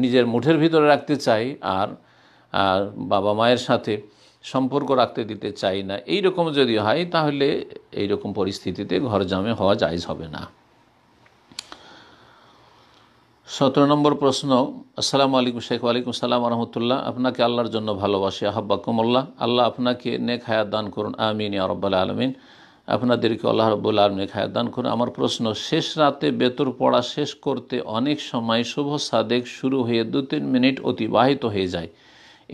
নিজের মুঠের ভিতরে রাখতে চায় আর বাবা মায়ের সাথে সম্পর্ক রাখতে দিতে চাই না এইরকম যদি হয় তাহলে এইরকম পরিস্থিতিতে ঘর জামে হওয়া জায়জ হবে না সতেরো নম্বর প্রশ্ন আসসালামু আলাইকুম শেখ আলাইকুম সালাম রহমতুল্লাহ আপনাকে আল্লাহর জন্য ভালোবাসি আহাব্বা কুমল্লাহ আল্লাহ আপনাকে নেক হায়াত দান করুন আমিন আরব্বাল আলমিন আপনাদেরকে আল্লাহ রব্বুল আলম নেক হায়াত দান করুন আমার প্রশ্ন শেষ রাতে বেতর পড়া শেষ করতে অনেক সময় শুভ সাদেক শুরু হয়ে দু তিন মিনিট অতিবাহিত হয়ে যায়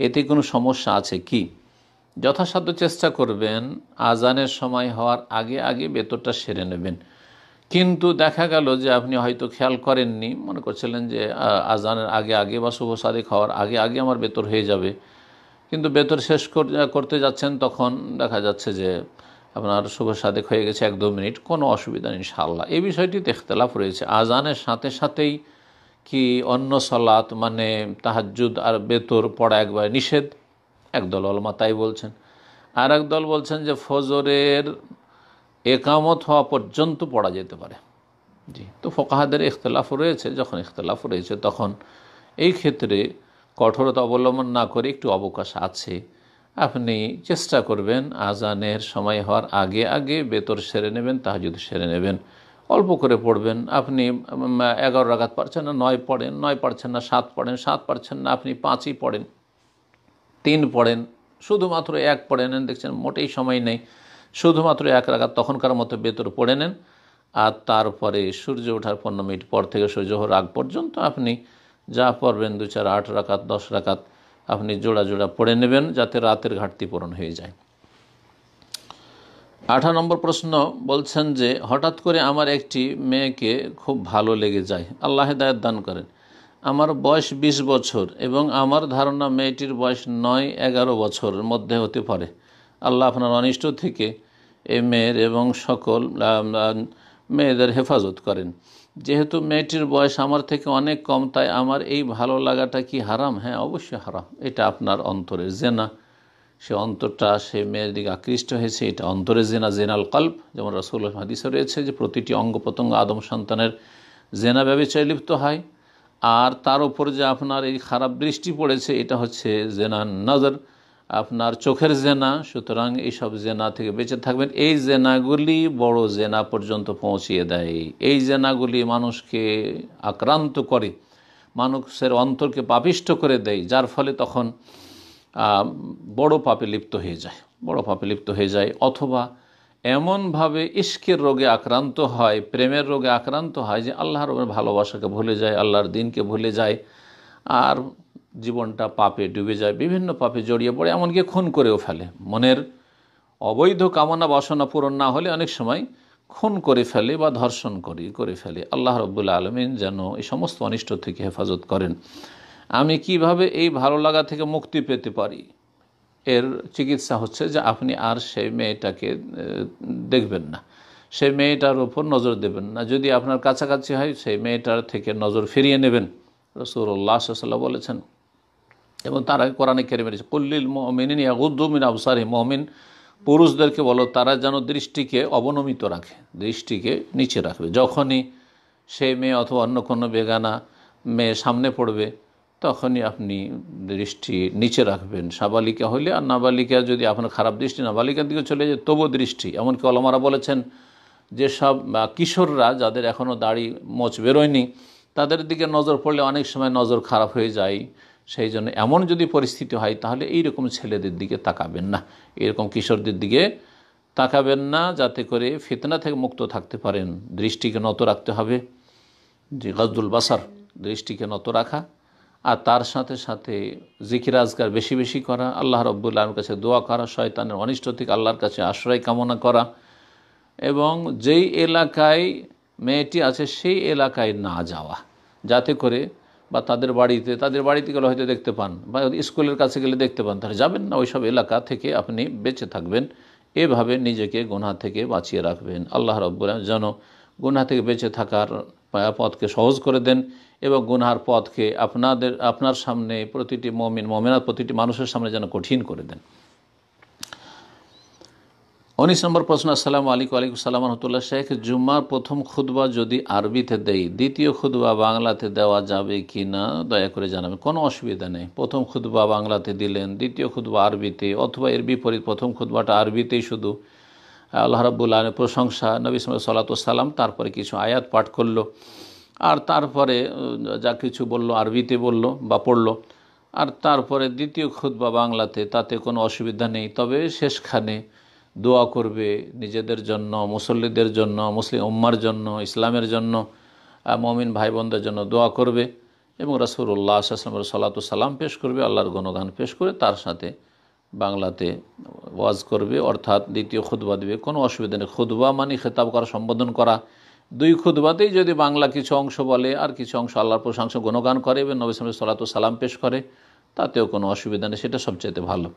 এতে কোনো সমস্যা আছে কি যথাসাধ্য চেষ্টা করবেন আজানের সময় হওয়ার আগে আগে বেতরটা সেরে নেবেন কিন্তু দেখা গেল যে আপনি হয়তো খেয়াল করেননি মনে করছিলেন যে আজানের আগে আগে বা শুভ সাদে খাওয়ার আগে আগে আমার বেতর হয়ে যাবে কিন্তু বেতর শেষ করতে যাচ্ছেন তখন দেখা যাচ্ছে যে আপনার শুভ সাদেক হয়ে গেছে এক দু মিনিট কোনো অসুবিধা নেই সাল্লাহ এই বিষয়টিতে ইখতলাফ রয়েছে আজানের সাথে সাথেই কি অন্য সলাত মানে তাহাজুদ আর বেতর পড়া একবার নিষেধ একদল অলমা তাই বলছেন আর একদল বলছেন যে ফজরের একামত হওয়া পর্যন্ত পড়া যেতে পারে জি তো ফোকাহাদের ইখতলাফ রয়েছে যখন ইখতলাফ রয়েছে তখন এই ক্ষেত্রে কঠোরতা অবলম্বন না করে একটু অবকাশ আছে আপনি চেষ্টা করবেন আজানের সময় হওয়ার আগে আগে বেতর সেরে নেবেন তাহাজুদ সেরে নেবেন অল্প করে পড়বেন আপনি এগারো রাগাত পারছেন না নয় পড়েন নয় পারছেন না সাত পড়েন সাত পারছেন না আপনি পাঁচই পড়েন তিন পড়েন শুধুমাত্র এক পড়েন দেখছেন মোটেই সময় নেই শুধুমাত্র এক রাখাত তখনকার মতো বেতর পড়ে নেন আর তারপরে সূর্য ওঠার পনেরো মিনিট পর থেকে সূর্য হওয়ার আগ পর্যন্ত আপনি যা পড়বেন দু চার আট রাকাত দশ রাকাত আপনি জোড়া জোড়া পড়ে নেবেন যাতে রাতের ঘাটতি পূরণ হয়ে যায় আঠা নম্বর প্রশ্ন বলছেন যে হঠাৎ করে আমার একটি মেয়েকে খুব ভালো লেগে যায় আল্লাহ দায়ের দান করেন আমার বয়স ২০ বছর এবং আমার ধারণা মেয়েটির বয়স নয় এগারো বছরের মধ্যে হতে পারে আল্লাহ আপনার অনিষ্ট থেকে এই মেয়ের এবং সকল মেয়েদের হেফাজত করেন যেহেতু মেয়েটির বয়স আমার থেকে অনেক কম তাই আমার এই ভালো লাগাটা কি হারাম হ্যাঁ অবশ্যই হারাম এটা আপনার অন্তরে জেনা সে অন্তরটা সে মেয়ের দিকে আকৃষ্ট হয়েছে এটা অন্তরে জেনা জেনাল কল্প যেমন রসুল হাদিসে রয়েছে যে প্রতিটি অঙ্গ প্রত্যঙ্গ আদম সন্তানের জেনা ব্যবচয় লিপ্ত হয় আর তার উপর যে আপনার এই খারাপ দৃষ্টি পড়েছে এটা হচ্ছে জেনা নজর আপনার চোখের জেনা সুতরাং এইসব জেনা থেকে বেঁচে থাকবেন এই জেনাগুলি বড় জেনা পর্যন্ত পৌঁছিয়ে দেয় এই জেনাগুলি মানুষকে আক্রান্ত করে মানুষের অন্তরকে পাপিষ্ট করে দেয় যার ফলে তখন বড় পাপে লিপ্ত হয়ে যায় বড় পাপে লিপ্ত হয়ে যায় অথবা এমনভাবে ইস্কের রোগে আক্রান্ত হয় প্রেমের রোগে আক্রান্ত হয় যে আল্লাহর ভালোবাসাকে ভুলে যায় আল্লাহর দিনকে ভুলে যায় আর জীবনটা পাপে ডুবে যায় বিভিন্ন পাপে জড়িয়ে পড়ে এমনকি খুন করেও ফেলে মনের অবৈধ কামনা বাসনা পূরণ না হলে অনেক সময় খুন করে ফেলে বা ধর্ষণ করি করে ফেলে আল্লাহ রব্বুল্লা আলমিন যেন এই সমস্ত অনিষ্ট থেকে হেফাজত করেন আমি কিভাবে এই ভালো লাগা থেকে মুক্তি পেতে পারি এর চিকিৎসা হচ্ছে যে আপনি আর সেই মেয়েটাকে দেখবেন না সেই মেয়েটার ওপর নজর দেবেন না যদি আপনার কাছাকাছি হয় সেই মেয়েটার থেকে নজর ফিরিয়ে নেবেন রসুল্লাহ সাল্লাহ বলেছেন এবং তারা কোরআনে কেড়ে মেরেছে কল্লিল মহমিন ইয়াগুদ্দুমিন আবসারি মহমিন পুরুষদেরকে বলো তারা যেন দৃষ্টিকে অবনমিত রাখে দৃষ্টিকে নিচে রাখবে যখনই সেই মেয়ে অথবা অন্য কোনো বেগানা মেয়ে সামনে পড়বে তখনই আপনি দৃষ্টি নিচে রাখবেন সাবালিকা হইলে আর নাবালিকা যদি আপনার খারাপ দৃষ্টি নাবালিকার দিকে চলে যায় তবু দৃষ্টি এমনকি অলমারা বলেছেন যে সব কিশোররা যাদের এখনও দাড়ি মোচ বেরোয়নি তাদের দিকে নজর পড়লে অনেক সময় নজর খারাপ হয়ে যায় সেই জন্য এমন যদি পরিস্থিতি হয় তাহলে এই রকম ছেলেদের দিকে তাকাবেন না এরকম কিশোরদের দিকে তাকাবেন না যাতে করে ফিতনা থেকে মুক্ত থাকতে পারেন দৃষ্টিকে নত রাখতে হবে যে গজদুল বাসার দৃষ্টিকে নত রাখা আর তার সাথে সাথে জিকির আজগার বেশি বেশি করা আল্লাহ রব্বুল্লাহর কাছে দোয়া করা শয়তানের অনিষ্ট থেকে আল্লাহর কাছে আশ্রয় কামনা করা এবং যেই এলাকায় মেয়েটি আছে সেই এলাকায় না যাওয়া যাতে করে বা তাদের বাড়িতে তাদের বাড়িতে গেলে হয়তো দেখতে পান বা স্কুলের কাছে গেলে দেখতে পান তাহলে যাবেন না ওইসব এলাকা থেকে আপনি বেঁচে থাকবেন এভাবে নিজেকে গুনহা থেকে বাঁচিয়ে রাখবেন আল্লাহ রব্বুল যেন গুনহা থেকে বেঁচে থাকার পথকে সহজ করে দেন এবং গুনহার পথকে আপনাদের আপনার সামনে প্রতিটি মমিন মমিনার প্রতিটি মানুষের সামনে যেন কঠিন করে দেন উনিশ নম্বর প্রশ্ন আসসালাম আলিক আলিক সালাম রহমতুল্লাহ শেখ জুম্মার প্রথম খুদবা যদি আরবিতে দেই দ্বিতীয় খুদবা বাংলাতে দেওয়া যাবে কি না দয়া করে জানাবেন কোনো অসুবিধা নেই প্রথম খুদবা বাংলাতে দিলেন দ্বিতীয় খুদবা আরবিতে অথবা এর বিপরীত প্রথম খুদবাটা আরবিতেই শুধু আল্লাহ রাবুল্লাহ প্রশংসা নবী সালাম তারপরে কিছু আয়াত পাঠ করলো আর তারপরে যা কিছু বলল আরবিতে বলল বা পড়ল আর তারপরে দ্বিতীয় খুদবা বাংলাতে তাতে কোনো অসুবিধা নেই তবে শেষখানে দোয়া করবে নিজেদের জন্য মুসল্লিদের জন্য মুসলিম উম্মার জন্য ইসলামের জন্য মমিন ভাই বোনদের জন্য দোয়া করবে এবং রাসুল্লাহ আসলামের সালাতু সালাম পেশ করবে আল্লাহর গণগান পেশ করে তার সাথে বাংলাতে ওয়াজ করবে অর্থাৎ দ্বিতীয় খুদবা দেবে কোনো অসুবিধা নেই খুদবা মানে খেতাব করা সম্বোধন করা দুই খুদবাতেই যদি বাংলা কিছু অংশ বলে আর কিছু অংশ আল্লাহর প্রশংসা গণগান করে এবং নবী সালাম সালাতু সালাম পেশ করে তাতেও কোনো অসুবিধা নেই সেটা সবচেয়ে ভালো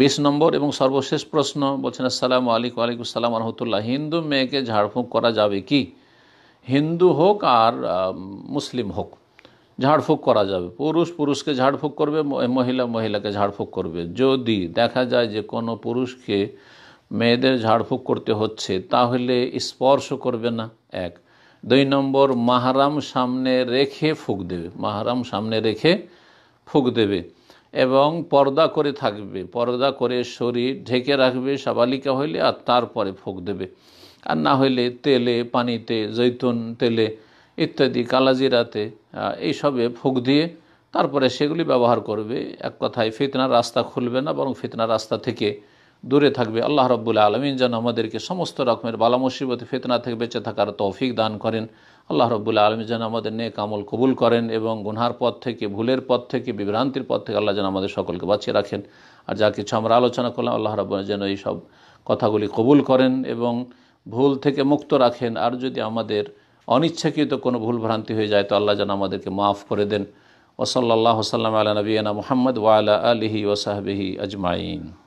বিশ নম্বর এবং সর্বশেষ প্রশ্ন বলছেন আসসালাম আলিক আলিকুম সালাম রহমতুল্লাহ হিন্দু মেয়েকে ঝাড়ফুঁক করা যাবে কি হিন্দু হোক আর মুসলিম হোক ঝাড়ফুঁক করা যাবে পুরুষ পুরুষকে ঝাড়ফুঁক করবে মহিলা মহিলাকে ঝাড়ফুঁক করবে যদি দেখা যায় যে কোনো পুরুষকে মেয়েদের ঝাড়ফুঁক করতে হচ্ছে তাহলে স্পর্শ করবে না এক দুই নম্বর মাহারাম সামনে রেখে ফুঁক দেবে মাহারাম সামনে রেখে ফুঁক দেবে এবং পর্দা করে থাকবে পর্দা করে শরীর ঢেকে রাখবে সাবালিকা হইলে আর তারপরে ফোঁক দেবে আর না হইলে তেলে পানিতে জৈতুন তেলে ইত্যাদি কালাজিরাতে এইসবে ফুক দিয়ে তারপরে সেগুলি ব্যবহার করবে এক কথায় ফিতনার রাস্তা খুলবে না বরং ফিতনার রাস্তা থেকে দূরে থাকবে আল্লাহ রব্বুল আলমিন যেন আমাদেরকে সমস্ত রকমের বালা মুসিবত ফিতনা থেকে বেঁচে থাকার তৌফিক দান করেন আল্লাহ রব্বুল্লা আলম যেন আমাদের নেক আমল কবুল করেন এবং গুনহার পথ থেকে ভুলের পথ থেকে বিভ্রান্তির পথ থেকে আল্লাহ যেন আমাদের সকলকে বাঁচিয়ে রাখেন আর যা কিছু আমরা আলোচনা করলাম আল্লাহ রব্বুল যেন এই সব কথাগুলি কবুল করেন এবং ভুল থেকে মুক্ত রাখেন আর যদি আমাদের অনিচ্ছাকৃত কোনো ভুল ভ্রান্তি হয়ে যায় তো আল্লাহ যেন আমাদেরকে মাফ করে দেন ওসল্লাহ সাল্লাম আলা নবীনা মোহাম্মদ ওয়ালা আলহি ওসাহাবিহি আজমাইন